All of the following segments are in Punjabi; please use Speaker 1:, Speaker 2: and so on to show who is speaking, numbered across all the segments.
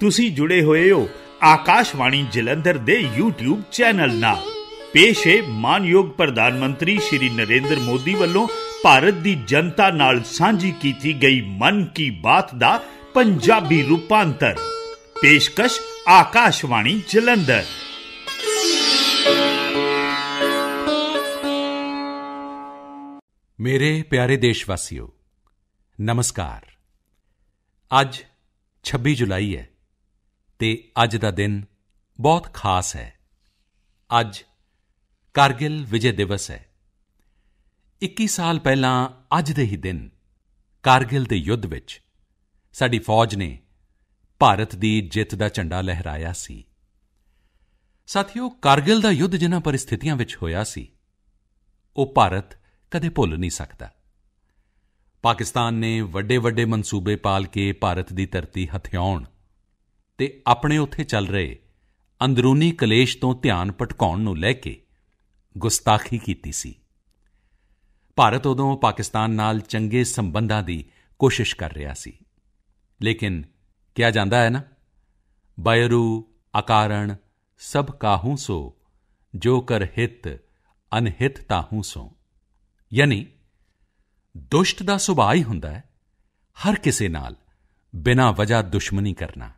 Speaker 1: ਤੁਸੀਂ ਜੁੜੇ ਹੋਏ ਹੋ ਆਕਾਸ਼ਵਾਣੀ ਜਲੰਧਰ ਦੇ YouTube ਚੈਨਲ ਨਾਲ ਪੇਸ਼ ਹੈ ਮਾਨਯੋਗ ਪ੍ਰਧਾਨ ਮੰਤਰੀ ਸ਼੍ਰੀ ਨਰਿੰਦਰ ਮੋਦੀ ਵੱਲੋਂ ਭਾਰਤ ਦੀ ਜਨਤਾ ਨਾਲ ਸਾਂਝੀ ਕੀਤੀ ਗਈ ਮਨ ਕੀ ਬਾਤ ਦਾ
Speaker 2: ਪੰਜਾਬੀ ਰੂਪਾਂਤਰ ਪੇਸ਼ਕਸ਼ ਆਕਾਸ਼ਵਾਣੀ ਜਲੰਧਰ
Speaker 1: ਮੇਰੇ ਪਿਆਰੇ ਦੇਸ਼ਵਾਸੀਓ ਨਮਸਕਾਰ ਅੱਜ 26 ਜੁਲਾਈ ਹੈ ਤੇ ਅੱਜ ਦਾ ਦਿਨ ਬਹੁਤ ਖਾਸ ਹੈ ਅੱਜ ਕਾਰਗਿਲ ਵਿਜੇ ਦਿਵਸ ਹੈ 21 ਸਾਲ ਪਹਿਲਾਂ ਅੱਜ ਦੇ ਹੀ ਦਿਨ ਕਾਰਗਿਲ ਦੇ ਯੁੱਧ ਵਿੱਚ ਸਾਡੀ ਫੌਜ ਨੇ ਭਾਰਤ ਦੀ ਜਿੱਤ ਦਾ ਝੰਡਾ ਲਹਿਰਾਇਆ ਸੀ ਸਾਥੀਓ ਕਾਰਗਿਲ ਦਾ ਯੁੱਧ ਜਿਨ੍ਹਾਂ ਪਰਿਸਥਿਤੀਆਂ ਵਿੱਚ ਹੋਇਆ ਸੀ ਉਹ ਭਾਰਤ ਕਦੇ ਭੁੱਲ ਨਹੀਂ ਸਕਦਾ ਪਾਕਿਸਤਾਨ ਨੇ ਵੱਡੇ ਵੱਡੇ ਮਨਸੂਬੇ ਪਾਲ ਕੇ ਭਾਰਤ ਦੀ ਧਰਤੀ ਹਥਿਆਉਣ ਤੇ ਆਪਣੇ ਉੱਥੇ ਚੱਲ ਰਹੇ ਅੰਦਰੂਨੀ ਕਲੇਸ਼ ਤੋਂ ਧਿਆਨ ਭਟਕਾਉਣ ਨੂੰ ਲੈ ਕੇ ਗੁਸਤਾਖੀ ਕੀਤੀ ਸੀ ਭਾਰਤ ਉਦੋਂ ਪਾਕਿਸਤਾਨ ਨਾਲ ਚੰਗੇ ਸੰਬੰਧਾਂ ਦੀ ਕੋਸ਼ਿਸ਼ ਕਰ ਰਿਹਾ ਸੀ ਲੇਕਿਨ ਕਿਹਾ ਜਾਂਦਾ ਹੈ ਨਾ ਬੈਰੂ ਆਕਾਰਣ ਸਭ ਕਾਹੂ ਸੋ ਜੋ ਕਰ ਹਿਤ ਅਨਹਿਤ ਤਾਹੂ ਸੋ ਯਾਨੀ ਦੁਸ਼ਟ ਦਾ ਸੁਭਾਅ ਹੀ ਹੁੰਦਾ ਹੈ ਹਰ ਕਿਸੇ ਨਾਲ ਬਿਨਾਂ ਵਜ੍ਹਾ ਦੁਸ਼ਮਣੀ ਕਰਨਾ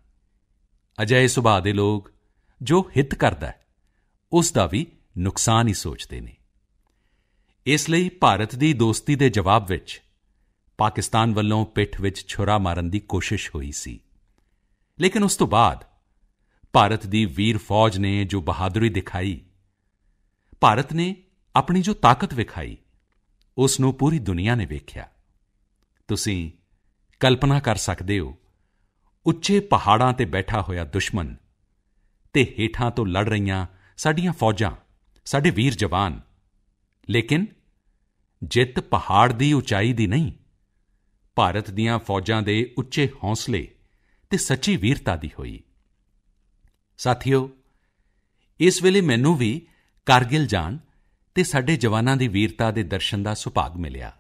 Speaker 1: ਅਜਿਹੇ ਸੁਭਾਅ ਦੇ ਲੋਕ ਜੋ ਹਿੱਤ ਕਰਦਾ ਹੈ ਉਸ ਦਾ ਵੀ ਨੁਕਸਾਨ ਹੀ ਸੋਚਦੇ ਨੇ ਇਸ ਲਈ ਭਾਰਤ ਦੀ ਦੋਸਤੀ ਦੇ ਜਵਾਬ ਵਿੱਚ ਪਾਕਿਸਤਾਨ ਵੱਲੋਂ ਪਿੱਠ ਵਿੱਚ ਛੁਰਾ ਮਾਰਨ ਦੀ ਕੋਸ਼ਿਸ਼ ਹੋਈ ਸੀ ਲੇਕਿਨ ਉਸ ਤੋਂ ਬਾਅਦ ਭਾਰਤ ਦੀ ਵੀਰ ਫੌਜ ਨੇ ਜੋ ਬਹਾਦਰੀ ਦਿਖਾਈ ਭਾਰਤ ਨੇ ਆਪਣੀ ਜੋ ਤਾਕਤ ਵਿਖਾਈ ਉਸ ਨੂੰ ਪੂਰੀ ਦੁਨੀਆ ਨੇ ਵੇਖਿਆ ਤੁਸੀਂ ਕਲਪਨਾ ਕਰ ਸਕਦੇ ਹੋ ਉੱਚੇ ਪਹਾੜਾਂ ਤੇ ਬੈਠਾ ਹੋਇਆ ਦੁਸ਼ਮਣ ਤੇ ਹੇਠਾਂ ਤੋਂ ਲੜ ਰਹੀਆਂ ਸਾਡੀਆਂ ਫੌਜਾਂ ਸਾਡੇ ਵੀਰ ਜਵਾਨ ਲੇਕਿਨ ਜਿੱਤ ਪਹਾੜ ਦੀ ਉਚਾਈ ਦੀ ਨਹੀਂ ਭਾਰਤ ਦੀਆਂ ਫੌਜਾਂ ਦੇ ਉੱਚੇ ਹੌਸਲੇ ਤੇ ਸੱਚੀ ਵੀਰਤਾ ਦੀ ਹੋਈ ਸਾਥੀਓ ਇਸ ਵੇਲੇ ਮੈਨੂੰ ਵੀ ਕਾਰਗਿਲ ਜਾਣ ਤੇ ਸਾਡੇ ਜਵਾਨਾਂ ਦੀ ਵੀਰਤਾ ਦੇ ਦਰਸ਼ਨ ਦਾ ਸੁਭਾਗ ਮਿਲਿਆ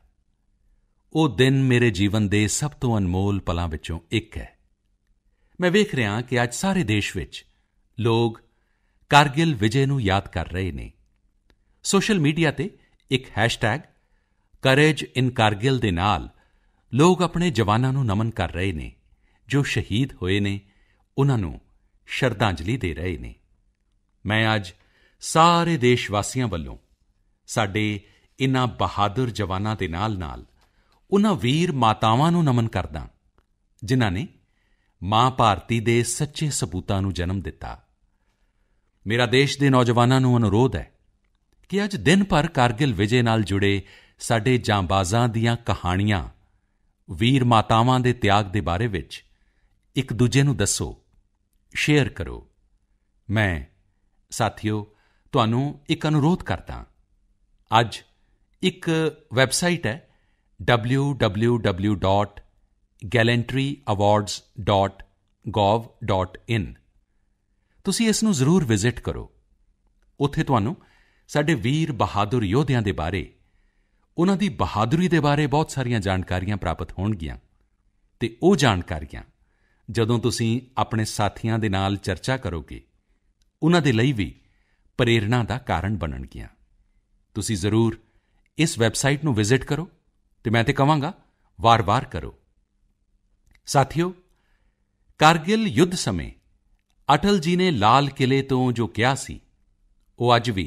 Speaker 1: ਉਹ ਦਿਨ ਮੇਰੇ ਜੀਵਨ ਦੇ ਸਭ ਤੋਂ ਅਨਮੋਲ ਪਲਾਂ ਵਿੱਚੋਂ ਇੱਕ ਹੈ ਮੈਂ ਵੇਖ ਰਿਹਾ ਹਾਂ ਕਿ ਅੱਜ ਸਾਰੇ ਦੇਸ਼ ਵਿੱਚ ਲੋਕ ਕਾਰਗਿਲ ਵਿਜੇ ਨੂੰ ਯਾਦ ਕਰ ਰਹੇ ਨੇ ਸੋਸ਼ਲ ਮੀਡੀਆ ਤੇ ਇੱਕ ਹੈਸ਼ਟੈਗ ਕਰੇਜ ਇਨ ਕਾਰਗਿਲ ਦੇ ਨਾਲ ਲੋਕ ਆਪਣੇ ਜਵਾਨਾਂ ਨੂੰ ਨਮਨ ਕਰ ਰਹੇ ਨੇ ਜੋ ਸ਼ਹੀਦ ਹੋਏ ਨੇ ਉਹਨਾਂ ਨੂੰ ਸ਼ਰਧਾਂਜਲੀ ਦੇ ਰਹੇ ਨੇ ਮੈਂ ਅੱਜ ਸਾਰੇ ਦੇਸ਼ ਵਾਸੀਆਂ ਵੱਲੋਂ ਸਾਡੇ ਇਨ੍ਹਾਂ ਬਹਾਦਰ ਜਵਾਨਾਂ ਦੇ ਨਾਲ-ਨਾਲ ਉਹਨਾਂ ਵੀਰ ਮਾਤਾਵਾਂ ਨੂੰ ਨਮਨ ਕਰਦਾ ਜਿਨ੍ਹਾਂ ਨੇ ਮਾਂ ਭਾਰਤੀ ਦੇ ਸੱਚੇ ਸਬੂਤਾਂ ਨੂੰ ਜਨਮ ਦਿੱਤਾ ਮੇਰਾ ਦੇਸ਼ ਦੇ ਨੌਜਵਾਨਾਂ ਨੂੰ ਅਨੁਰੋਧ ਹੈ ਕਿ ਅੱਜ ਦਿਨ ਭਰ ਕਾਰਗਿਲ ਵਿਜੇ ਨਾਲ ਜੁੜੇ ਸਾਡੇ ਜਾਂਬਾਜ਼ਾਂ ਦੀਆਂ ਕਹਾਣੀਆਂ ਵੀਰ ਮਾਤਾਵਾਂ ਦੇ ਤਿਆਗ ਦੇ ਬਾਰੇ ਵਿੱਚ ਇੱਕ ਦੂਜੇ ਨੂੰ ਦੱਸੋ ਸ਼ੇਅਰ ਕਰੋ ਮੈਂ ਸਾਥੀਓ ਤੁਹਾਨੂੰ ਇੱਕ ਅਨੁਰੋਧ ਕਰਦਾ ਅੱਜ ਇੱਕ ਵੈਬਸਾਈਟ ਹੈ www. gallantryawards.gov.in ਤੁਸੀਂ ਇਸ ਨੂੰ ਜ਼ਰੂਰ ਵਿਜ਼ਿਟ ਕਰੋ ਉੱਥੇ ਤੁਹਾਨੂੰ ਸਾਡੇ ਵੀਰ ਬਹਾਦਰ ਯੋਧਿਆਂ ਦੇ ਬਾਰੇ ਉਹਨਾਂ ਦੀ ਬਹਾਦਰੀ ਦੇ ਬਾਰੇ ਬਹੁਤ ਸਾਰੀਆਂ ਜਾਣਕਾਰੀਆਂ ਪ੍ਰਾਪਤ ਹੋਣਗੀਆਂ ਤੇ ਉਹ ਜਾਣਕਾਰੀਆਂ ਜਦੋਂ ਤੁਸੀਂ ਆਪਣੇ ਸਾਥੀਆਂ ਦੇ ਨਾਲ ਚਰਚਾ ਕਰੋਗੇ ਉਹਨਾਂ ਦੇ ਲਈ ਵੀ ਪ੍ਰੇਰਣਾ ਦਾ ਕਾਰਨ ਬਣਨਗੀਆਂ ਤੁਸੀਂ ਜ਼ਰੂਰ ਇਸ ਵੈਬਸਾਈਟ ਨੂੰ ਵਿਜ਼ਿਟ ਕਰੋ ਤੇ ਮੈਂ ਤੇ ਕਹਾਂਗਾ ਵਾਰ-ਵਾਰ ਕਰੋ ਸਾਥੀਓ ਕਾਰਗਿਲ ਯੁੱਧ ਸਮੇਂ ਅਟਲ ਜੀ ਨੇ ਲਾਲ ਕਿਲੇ ਤੋਂ ਜੋ ਕਿਹਾ ਸੀ ਉਹ ਅੱਜ ਵੀ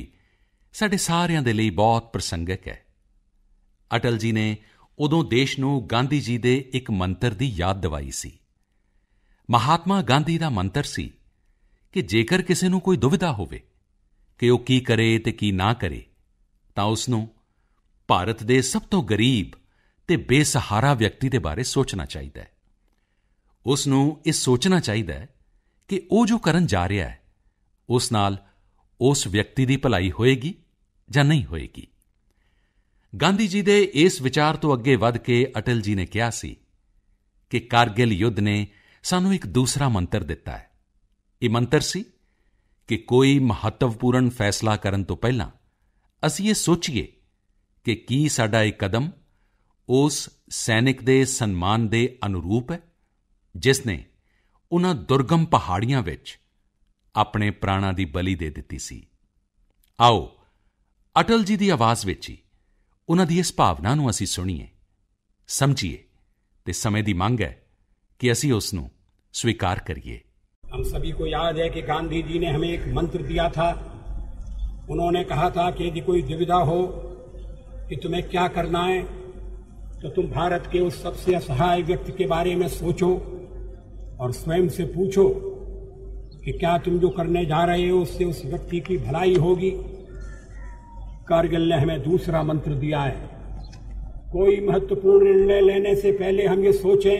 Speaker 1: ਸਾਡੇ ਸਾਰਿਆਂ ਦੇ ਲਈ ਬਹੁਤ ਪ੍ਰਸੰਗਕ ਹੈ ਅਟਲ ਜੀ ਨੇ ਉਦੋਂ ਦੇਸ਼ ਨੂੰ ਗਾਂਧੀ ਜੀ ਦੇ ਇੱਕ ਮੰਤਰ ਦੀ ਯਾਦ ਦਿਵਾਈ ਸੀ ਮਹਾਤਮਾ ਗਾਂਧੀ ਦਾ ਮੰਤਰ ਸੀ ਕਿ ਜੇਕਰ ਕਿਸੇ ਨੂੰ ਕੋਈ ਦੁਵਿਧਾ ਹੋਵੇ ਕਿ ਉਹ ਕੀ ਕਰੇ ਤੇ ਕੀ ਨਾ ਕਰੇ ਤਾਂ ਉਸ ਨੂੰ ਭਾਰਤ ਦੇ ਸਭ ਤੋਂ ਗਰੀਬ ਤੇ ਬੇਸਹਾਰਾ ਵਿਅਕਤੀ ਦੇ ਬਾਰੇ ਸੋਚਣਾ ਚਾਹੀਦਾ ਹੈ ਉਸ ਨੂੰ ਇਹ ਸੋਚਣਾ ਚਾਹੀਦਾ ਹੈ ਕਿ ਉਹ ਜੋ ਕਰਨ ਜਾ ਰਿਹਾ ਹੈ ਉਸ ਨਾਲ ਉਸ ਵਿਅਕਤੀ ਦੀ ਭਲਾਈ ਹੋਏਗੀ ਜਾਂ ਨਹੀਂ ਹੋਏਗੀ ਗਾਂਧੀ ਜੀ ਦੇ ਇਸ ਵਿਚਾਰ ਤੋਂ ਅੱਗੇ ਵੱਧ ਕੇ ਅਟਲ ਜੀ ਨੇ ਕਿਹਾ ਸੀ ਕਿ ਕਾਰਗਿਲ ਯੁੱਧ ਨੇ ਸਾਨੂੰ ਇੱਕ ਦੂਸਰਾ ਮੰਤਰ ਦਿੱਤਾ ਹੈ ਇਹ ਮੰਤਰ ਸੀ ਕਿ ਕੋਈ ਮਹੱਤਵਪੂਰਨ ਫੈਸਲਾ ਕਰਨ ਤੋਂ ਪਹਿਲਾਂ ਅਸੀਂ ਇਹ ਸੋਚੀਏ ਕਿ ਕੀ ਸਾਡਾ ਇਹ ਕਦਮ ਉਸ ਸੈਨਿਕ ਦੇ ਸਨਮਾਨ ਦੇ ਅਨੁਰੂਪ ਹੈ ਜਿਸ ਨੇ ਉਹਨਾਂ ਦੁਰਗਮ ਪਹਾੜੀਆਂ ਵਿੱਚ ਆਪਣੇ ਪ੍ਰਾਣਾਂ ਦੀ ਬਲੀ ਦੇ ਦਿੱਤੀ ਸੀ ਆਓ ਅਟਲ ਜੀ ਦੀ ਆਵਾਜ਼ ਵਿੱਚ ਹੀ ਉਹਨਾਂ ਦੀ ਇਸ ਭਾਵਨਾ ਨੂੰ ਅਸੀਂ ਸੁਣੀਏ ਸਮਝੀਏ ਤੇ ਸਮੇਂ ਦੀ ਮੰਗ ਹੈ ਕਿ ਅਸੀਂ ਉਸ ਨੂੰ स्वीकार करिए हम सभी को याद है कि गांधी जी ने हमें एक मंत्र दिया था उन्होंने कहा था कि यदि कोई दुविधा हो कि तुम्हें क्या
Speaker 2: करना है तो तुम भारत के उस सबसे असहाय व्यक्ति के बारे में सोचो और स्वयं से पूछो कि क्या तुम जो करने जा रहे हो उससे उस व्यक्ति की भलाई होगी कारगिल ने हमें दूसरा मंत्र दिया है
Speaker 1: कोई महत्वपूर्ण निर्णय लेने से पहले हम ये सोचें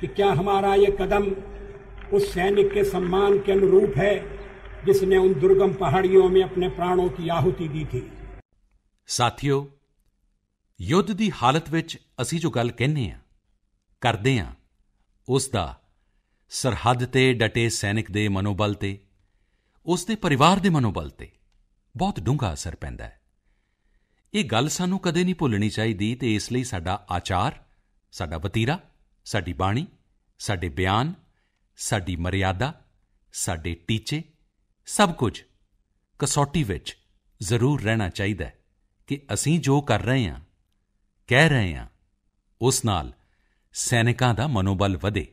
Speaker 1: कि क्या हमारा ये कदम उस सैनिक के सम्मान के अनुरूप है जिसने उन दुर्गम पहाड़ियों में अपने प्राणों की आहुति दी थी साथियों युद्ध की हालत विच असी जो गल कहने हाँ, करते हैं हाँ, उसका ਸਰਹੱਦ ਤੇ ਡਟੇ ਸੈਨਿਕ ਦੇ ਮਨੋਬਲ ਤੇ ਉਸ ਦੇ ਪਰਿਵਾਰ ਦੇ ਮਨੋਬਲ ਤੇ ਬਹੁਤ ਡੂੰਘਾ ਅਸਰ ਪੈਂਦਾ ਹੈ ਇਹ ਗੱਲ ਸਾਨੂੰ ਕਦੇ ਨਹੀਂ ਭੁੱਲਣੀ ਚਾਹੀਦੀ ਤੇ ਇਸ ਲਈ ਸਾਡਾ ਆਚਾਰ ਸਾਡਾ ਵਤੀਰਾ ਸਾਡੀ ਬਾਣੀ ਸਾਡੇ ਬਿਆਨ ਸਾਡੀ ਮਰਿਆਦਾ ਸਾਡੇ ਟੀਚੇ ਸਭ ਕੁਝ ਕਸੌਟੀ ਵਿੱਚ ਜ਼ਰੂਰ ਰਹਿਣਾ ਚਾਹੀਦਾ ਹੈ ਕਿ ਅਸੀਂ ਜੋ ਕਰ ਰਹੇ ਹਾਂ ਕਹਿ ਰਹੇ ਹਾਂ ਉਸ ਨਾਲ ਸੈਨਿਕਾਂ ਦਾ ਮਨੋਬਲ ਵਧੇ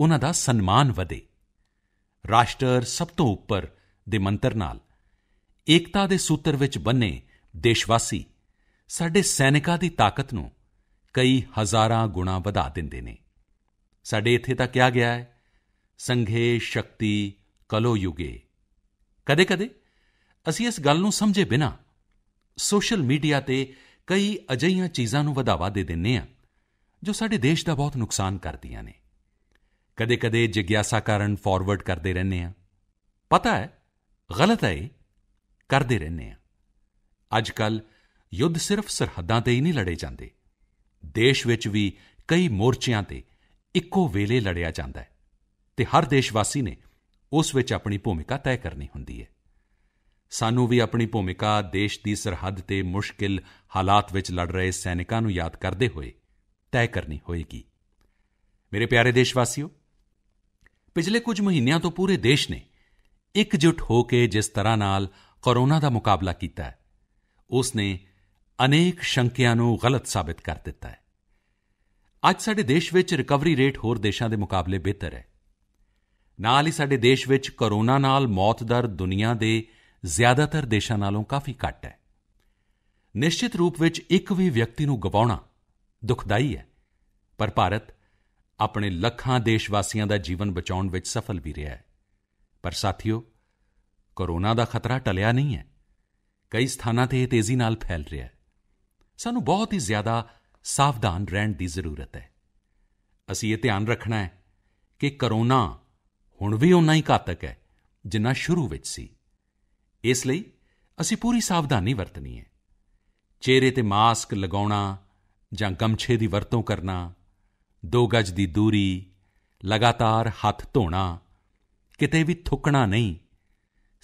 Speaker 1: ਉਹਨਾਂ ਦਾ ਸਨਮਾਨ ਵਧੇ ਰਾਸ਼ਟਰ ਸਭ ਤੋਂ ਉੱਪਰ ਦੇ ਮੰਤਰ ਨਾਲ ਏਕਤਾ ਦੇ ਸੂਤਰ ਵਿੱਚ ਬੰਨੇ ਦੇਸ਼ਵਾਸੀ ਸਾਡੇ ਸੈਨਿਕਾਂ ਦੀ ਤਾਕਤ ਨੂੰ ਕਈ ਹਜ਼ਾਰਾਂ ਗੁਣਾ ਵਧਾ ਦਿੰਦੇ ਨੇ ਸਾਡੇ ਇੱਥੇ ਤਾਂ ਕਿਹਾ ਗਿਆ ਹੈ ਸੰਘੇ ਸ਼ਕਤੀ ਕਲੋ ਯੁਗੇ ਕਦੇ-ਕਦੇ ਅਸੀਂ ਇਸ ਗੱਲ ਨੂੰ ਸਮਝੇ ਬਿਨਾ ਸੋਸ਼ਲ ਮੀਡੀਆ ਤੇ ਕਈ ਅਜਈਆਂ ਚੀਜ਼ਾਂ ਨੂੰ ਵਧਾਵਾ ਦੇ ਦਿੰਨੇ ਆ ਜੋ ਸਾਡੇ ਦੇਸ਼ ਦਾ ਬਹੁਤ ਨੁਕਸਾਨ ਕਰਦੀਆਂ ਨੇ ਕਦੇ-ਕਦੇ ਜਿਗਿਆਸਾ ਕਾਰਨ ਫਾਰਵਰਡ ਕਰਦੇ ਰਹਿੰਦੇ ਆ ਪਤਾ ਹੈ ਗਲਤ ਹੈ ਕਰਦੇ ਰਹਿੰਦੇ ਆ ਅੱਜ ਕੱਲ ਯੁੱਧ ਸਿਰਫ ਸਰਹੱਦਾਂ ਤੇ ਹੀ ਨਹੀਂ ਲੜੇ ਜਾਂਦੇ ਦੇਸ਼ ਵਿੱਚ ਵੀ ਕਈ ਮੋਰਚਿਆਂ ਤੇ ਇੱਕੋ ਵੇਲੇ ਲੜਿਆ ਜਾਂਦਾ ਹੈ ਤੇ ਹਰ ਦੇਸ਼ ਵਾਸੀ ਨੇ ਉਸ ਵਿੱਚ ਆਪਣੀ ਭੂਮਿਕਾ ਤੈਅ ਕਰਨੀ ਹੁੰਦੀ ਹੈ ਸਾਨੂੰ ਵੀ ਆਪਣੀ ਭੂਮਿਕਾ ਦੇਸ਼ ਦੀ ਸਰਹੱਦ ਤੇ ਮੁਸ਼ਕਿਲ ਹਾਲਾਤ ਵਿੱਚ ਲੜ ਰਹੇ ਸੈਨਿਕਾਂ ਨੂੰ ਯਾਦ ਕਰਦੇ ਹੋਏ ਤੈਅ ਕਰਨੀ ਹੋਏਗੀ ਮੇਰੇ ਪਿਆਰੇ ਦੇਸ਼ ਵਾਸੀਓ ਪਿਛਲੇ ਕੁਝ ਮਹੀਨਿਆਂ ਤੋਂ ਪੂਰੇ ਦੇਸ਼ ਨੇ ਇਕਜੁੱਟ ਹੋ ਕੇ ਜਿਸ ਤਰ੍ਹਾਂ ਨਾਲ ਕੋਰੋਨਾ ਦਾ ਮੁਕਾਬਲਾ ਕੀਤਾ ਹੈ ਉਸ ਨੇ ਅਨੇਕ ਸ਼ੰਕਿਆਂ ਨੂੰ ਗਲਤ ਸਾਬਤ ਕਰ ਦਿੱਤਾ ਹੈ ਅੱਜ ਸਾਡੇ ਦੇਸ਼ ਵਿੱਚ ਰਿਕਵਰੀ ਰੇਟ ਹੋਰ ਦੇਸ਼ਾਂ ਦੇ ਮੁਕਾਬਲੇ ਬਿਹਤਰ ਹੈ ਨਾਲ ਹੀ ਸਾਡੇ ਦੇਸ਼ ਵਿੱਚ ਕੋਰੋਨਾ ਨਾਲ ਮੌਤ ਦਰ ਦੁਨੀਆ ਦੇ ਜ਼ਿਆਦਾਤਰ ਦੇਸ਼ਾਂ ਨਾਲੋਂ ਕਾਫੀ ਘੱਟ ਹੈ ਨਿਸ਼ਚਿਤ ਰੂਪ ਵਿੱਚ ਇੱਕ ਵੀ ਵਿਅਕਤੀ ਨੂੰ ਗਵਾਉਣਾ ਦੁਖਦਾਈ ਹੈ ਪਰ ਭਾਰਤ ਆਪਣੇ ਲੱਖਾਂ ਦੇਸ਼ ਵਾਸੀਆਂ ਦਾ ਜੀਵਨ ਬਚਾਉਣ ਵਿੱਚ ਸਫਲ ਵੀ ਰਿਹਾ ਹੈ ਪਰ ਸਾਥੀਓ ਕੋਰੋਨਾ ਦਾ ਖਤਰਾ ਟਲਿਆ ਨਹੀਂ ਹੈ ਕਈ ਸਥਾਨਾਂ ਤੇ ਇਹ ਤੇਜ਼ੀ ਨਾਲ ਫੈਲ ਰਿਹਾ ਹੈ ਸਾਨੂੰ ਬਹੁਤ ਹੀ ਜ਼ਿਆਦਾ ਸਾਵਧਾਨ ਰਹਿਣ ਦੀ ਜ਼ਰੂਰਤ ਹੈ ਅਸੀਂ ਇਹ ਧਿਆਨ ਰੱਖਣਾ ਹੈ ਕਿ ਕਰੋਨਾ ਹੁਣ ਵੀ ਉਨਾ ਹੀ ਘਾਤਕ ਹੈ ਜਿੰਨਾ ਸ਼ੁਰੂ ਵਿੱਚ ਸੀ ਇਸ ਲਈ ਅਸੀਂ ਪੂਰੀ ਸਾਵਧਾਨੀ ਵਰਤਣੀ ਹੈ ਚਿਹਰੇ ਤੇ ਮਾਸਕ ਲਗਾਉਣਾ ਜਾਂ ਗਮਛੇ ਦੀ ਵਰਤੋਂ ਕਰਨਾ 2 ਗਜ ਦੀ ਦੂਰੀ ਲਗਾਤਾਰ ਹੱਥ ਧੋਣਾ ਕਿਤੇ ਵੀ ਥੁੱਕਣਾ ਨਹੀਂ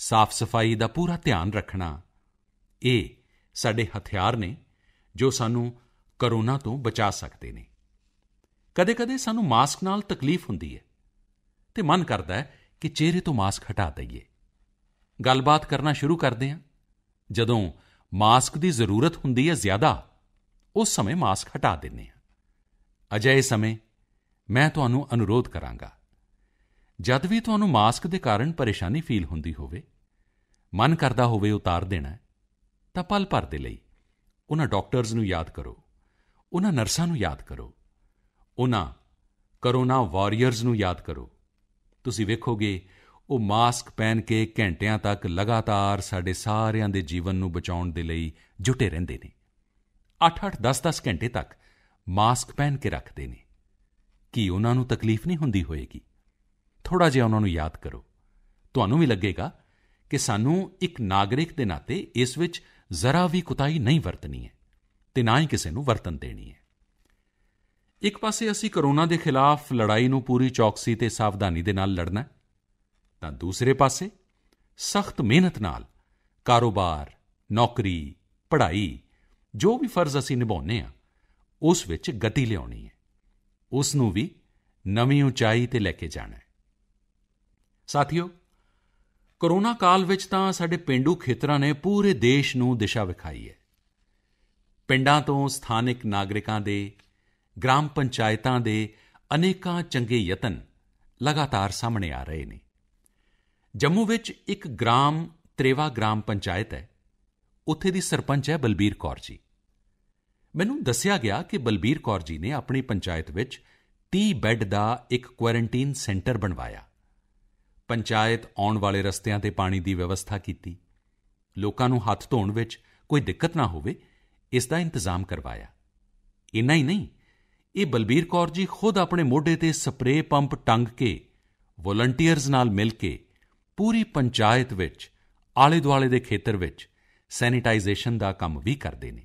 Speaker 1: ਸਾਫ਼ ਸਫਾਈ ਦਾ ਪੂਰਾ ਧਿਆਨ ਰੱਖਣਾ ਇਹ ਸਾਡੇ ਹਥਿਆਰ ਨੇ ਜੋ ਸਾਨੂੰ ਕਰੋਨਾ ਤੋਂ ਬਚਾ ਸਕਦੇ ਨੇ ਕਦੇ-ਕਦੇ ਸਾਨੂੰ ਮਾਸਕ ਨਾਲ ਤਕਲੀਫ ਹੁੰਦੀ ਹੈ ਤੇ ਮਨ ਕਰਦਾ ਹੈ ਕਿ ਚਿਹਰੇ ਤੋਂ ਮਾਸਕ ਹਟਾ ਦਈਏ ਗੱਲਬਾਤ ਕਰਨਾ ਸ਼ੁਰੂ ਕਰਦੇ ਹਾਂ ਜਦੋਂ ਮਾਸਕ ਦੀ ਜ਼ਰੂਰਤ ਹੁੰਦੀ ਹੈ ਜ਼ਿਆਦਾ ਉਸ ਸਮੇਂ ਮਾਸਕ ਹਟਾ ਦਿੰਨੇ ਆ ਅਜਿਹੇ ਸਮੇਂ ਮੈਂ ਤੁਹਾਨੂੰ ਅਨੁਰੋਧ ਕਰਾਂਗਾ ਜਦ ਵੀ ਤੁਹਾਨੂੰ ਮਾਸਕ ਦੇ ਕਾਰਨ ਪਰੇਸ਼ਾਨੀ ਫੀਲ ਹੁੰਦੀ ਹੋਵੇ ਮਨ ਕਰਦਾ ਹੋਵੇ ਉਤਾਰ ਦੇਣਾ ਤਾਂ ਪਲ ਭਰ ਦੇ ਲਈ ਉਹਨਾਂ ਡਾਕਟਰਸ ਨੂੰ ਯਾਦ ਕਰੋ ਉਹਨਾਂ ਨਰਸਾਂ ਨੂੰ ਯਾਦ ਕਰੋ ਉਹਨਾਂ ਕਰੋਨਾ ਵਾਰੀਅਰਸ ਨੂੰ ਯਾਦ ਕਰੋ ਤੁਸੀਂ ਵੇਖੋਗੇ ਉਹ ਮਾਸਕ ਪਹਿਨ ਕੇ ਘੰਟਿਆਂ ਤੱਕ ਲਗਾਤਾਰ ਸਾਡੇ ਸਾਰਿਆਂ ਦੇ ਜੀਵਨ ਨੂੰ ਬਚਾਉਣ ਦੇ ਲਈ ਜੁਟੇ ਰਹਿੰਦੇ ਨੇ 8-8 10-10 ਘੰਟੇ ਤੱਕ ਮਾਸਕ ਪਹਿਨ ਕੇ ਰੱਖਦੇ ਨੇ ਕੀ ਉਹਨਾਂ ਨੂੰ ਤਕਲੀਫ ਨਹੀਂ ਹੁੰਦੀ ਹੋਏਗੀ ਥੋੜਾ ਜਿਹਾ ਉਹਨਾਂ ਨੂੰ ਯਾਦ ਕਰੋ ਤੁਹਾਨੂੰ ਵੀ ਲੱਗੇਗਾ ਕਿ ਸਾਨੂੰ ਇੱਕ ਨਾਗਰਿਕ ਦੇ ਨਾਤੇ ਇਸ ਵਿੱਚ ਜ਼ਰਾ ਵੀ ਕੁਤਾਈ ਨਹੀਂ ਵਰਤਣੀ ਹੈ ਤੇ ਨਾ ਹੀ ਕਿਸੇ ਨੂੰ ਵਰਤਨ ਦੇਣੀ ਹੈ ਇੱਕ ਪਾਸੇ ਅਸੀਂ ਕਰੋਨਾ ਦੇ ਖਿਲਾਫ ਲੜਾਈ ਨੂੰ ਪੂਰੀ ਚੌਕਸੀ ਤੇ ਸਾਵਧਾਨੀ ਦੇ ਨਾਲ ਲੜਨਾ ਹੈ ਤਾਂ ਦੂਸਰੇ ਪਾਸੇ ਸਖਤ ਮਿਹਨਤ ਨਾਲ ਕਾਰੋਬਾਰ ਨੌਕਰੀ ਪੜ੍ਹਾਈ ਜੋ ਵੀ ਫਰਜ਼ ਅਸੀਂ ਨਿਭਾਉਨੇ ਆ ਉਸ ਵਿੱਚ ਗਤੀ ਲਿਆਉਣੀ ਹੈ ਉਸ ਨੂੰ ਵੀ ਨਵੀਂ ਉਚਾਈ ਤੇ ਲੈ ਕੇ ਜਾਣਾ ਹੈ ਸਾਥੀਓ ਕਰੋਨਾ ਕਾਲ ਵਿੱਚ ਤਾਂ ਸਾਡੇ ਪਿੰਡੂ ਖੇਤਰਾਂ ਨੇ ਪੂਰੇ ਦੇਸ਼ ਨੂੰ ਦਿਸ਼ਾ ਵਿਖਾਈ ਹੈ ਪਿੰਡਾਂ ਤੋਂ ਸਥਾਨਿਕ ਨਾਗਰਿਕਾਂ ਦੇ ਗ੍ਰਾਮ ਪੰਚਾਇਤਾਂ ਦੇ ਅਨੇਕਾਂ ਚੰਗੇ ਯਤਨ ਲਗਾਤਾਰ ਸਾਹਮਣੇ ਆ ਰਹੇ ਨੇ ਜੰਮੂ ਵਿੱਚ ਇੱਕ ਗ੍ਰਾਮ ਤ੍ਰੇਵਾ ਗ੍ਰਾਮ ਪੰਚਾਇਤ ਹੈ ਉੱਥੇ ਦੀ ਸਰਪੰਚ ਹੈ ਬਲਬੀਰ ਕੌਰ ਜੀ ਮੈਨੂੰ ਦੱਸਿਆ ਗਿਆ ਕਿ ਬਲਬੀਰ ਕੌਰ ਜੀ ਨੇ ਆਪਣੀ ਪੰਚਾਇਤ ਵਿੱਚ 30 ਬੈੱਡ ਦਾ ਇੱਕ ਕੁਆਰੰਟਾਈਨ ਸੈਂਟਰ ਬਣਵਾਇਆ ਪੰਚਾਇਤ ਆਉਣ ਵਾਲੇ ਰਸਤਿਆਂ ਤੇ ਪਾਣੀ ਦੀ ਵਿਵਸਥਾ ਕੀਤੀ ਲੋਕਾਂ ਨੂੰ ਹੱਥ ਧੋਣ ਵਿੱਚ ਕੋਈ ਦਿੱਕਤ ਨਾ ਹੋਵੇ ਇਸ ਦਾ ਇੰਤਜ਼ਾਮ ਕਰਵਾਇਆ ਇੰਨਾ ਹੀ ਨਹੀਂ ਇਹ ਬਲਬੀਰ ਕੌਰ ਜੀ ਖੁਦ ਆਪਣੇ ਮੋਢੇ ਤੇ ਸਪਰੇਅ ਪੰਪ ਟੰਗ ਕੇ ਵੋਲੰਟੀਅਰਸ ਨਾਲ ਮਿਲ ਕੇ ਪੂਰੀ ਪੰਚਾਇਤ ਵਿੱਚ ਆਲੇ ਦੁਆਲੇ ਦੇ ਖੇਤਰ ਵਿੱਚ ਸੈਨੀਟਾਈਜੇਸ਼ਨ ਦਾ ਕੰਮ ਵੀ ਕਰਦੇ ਨੇ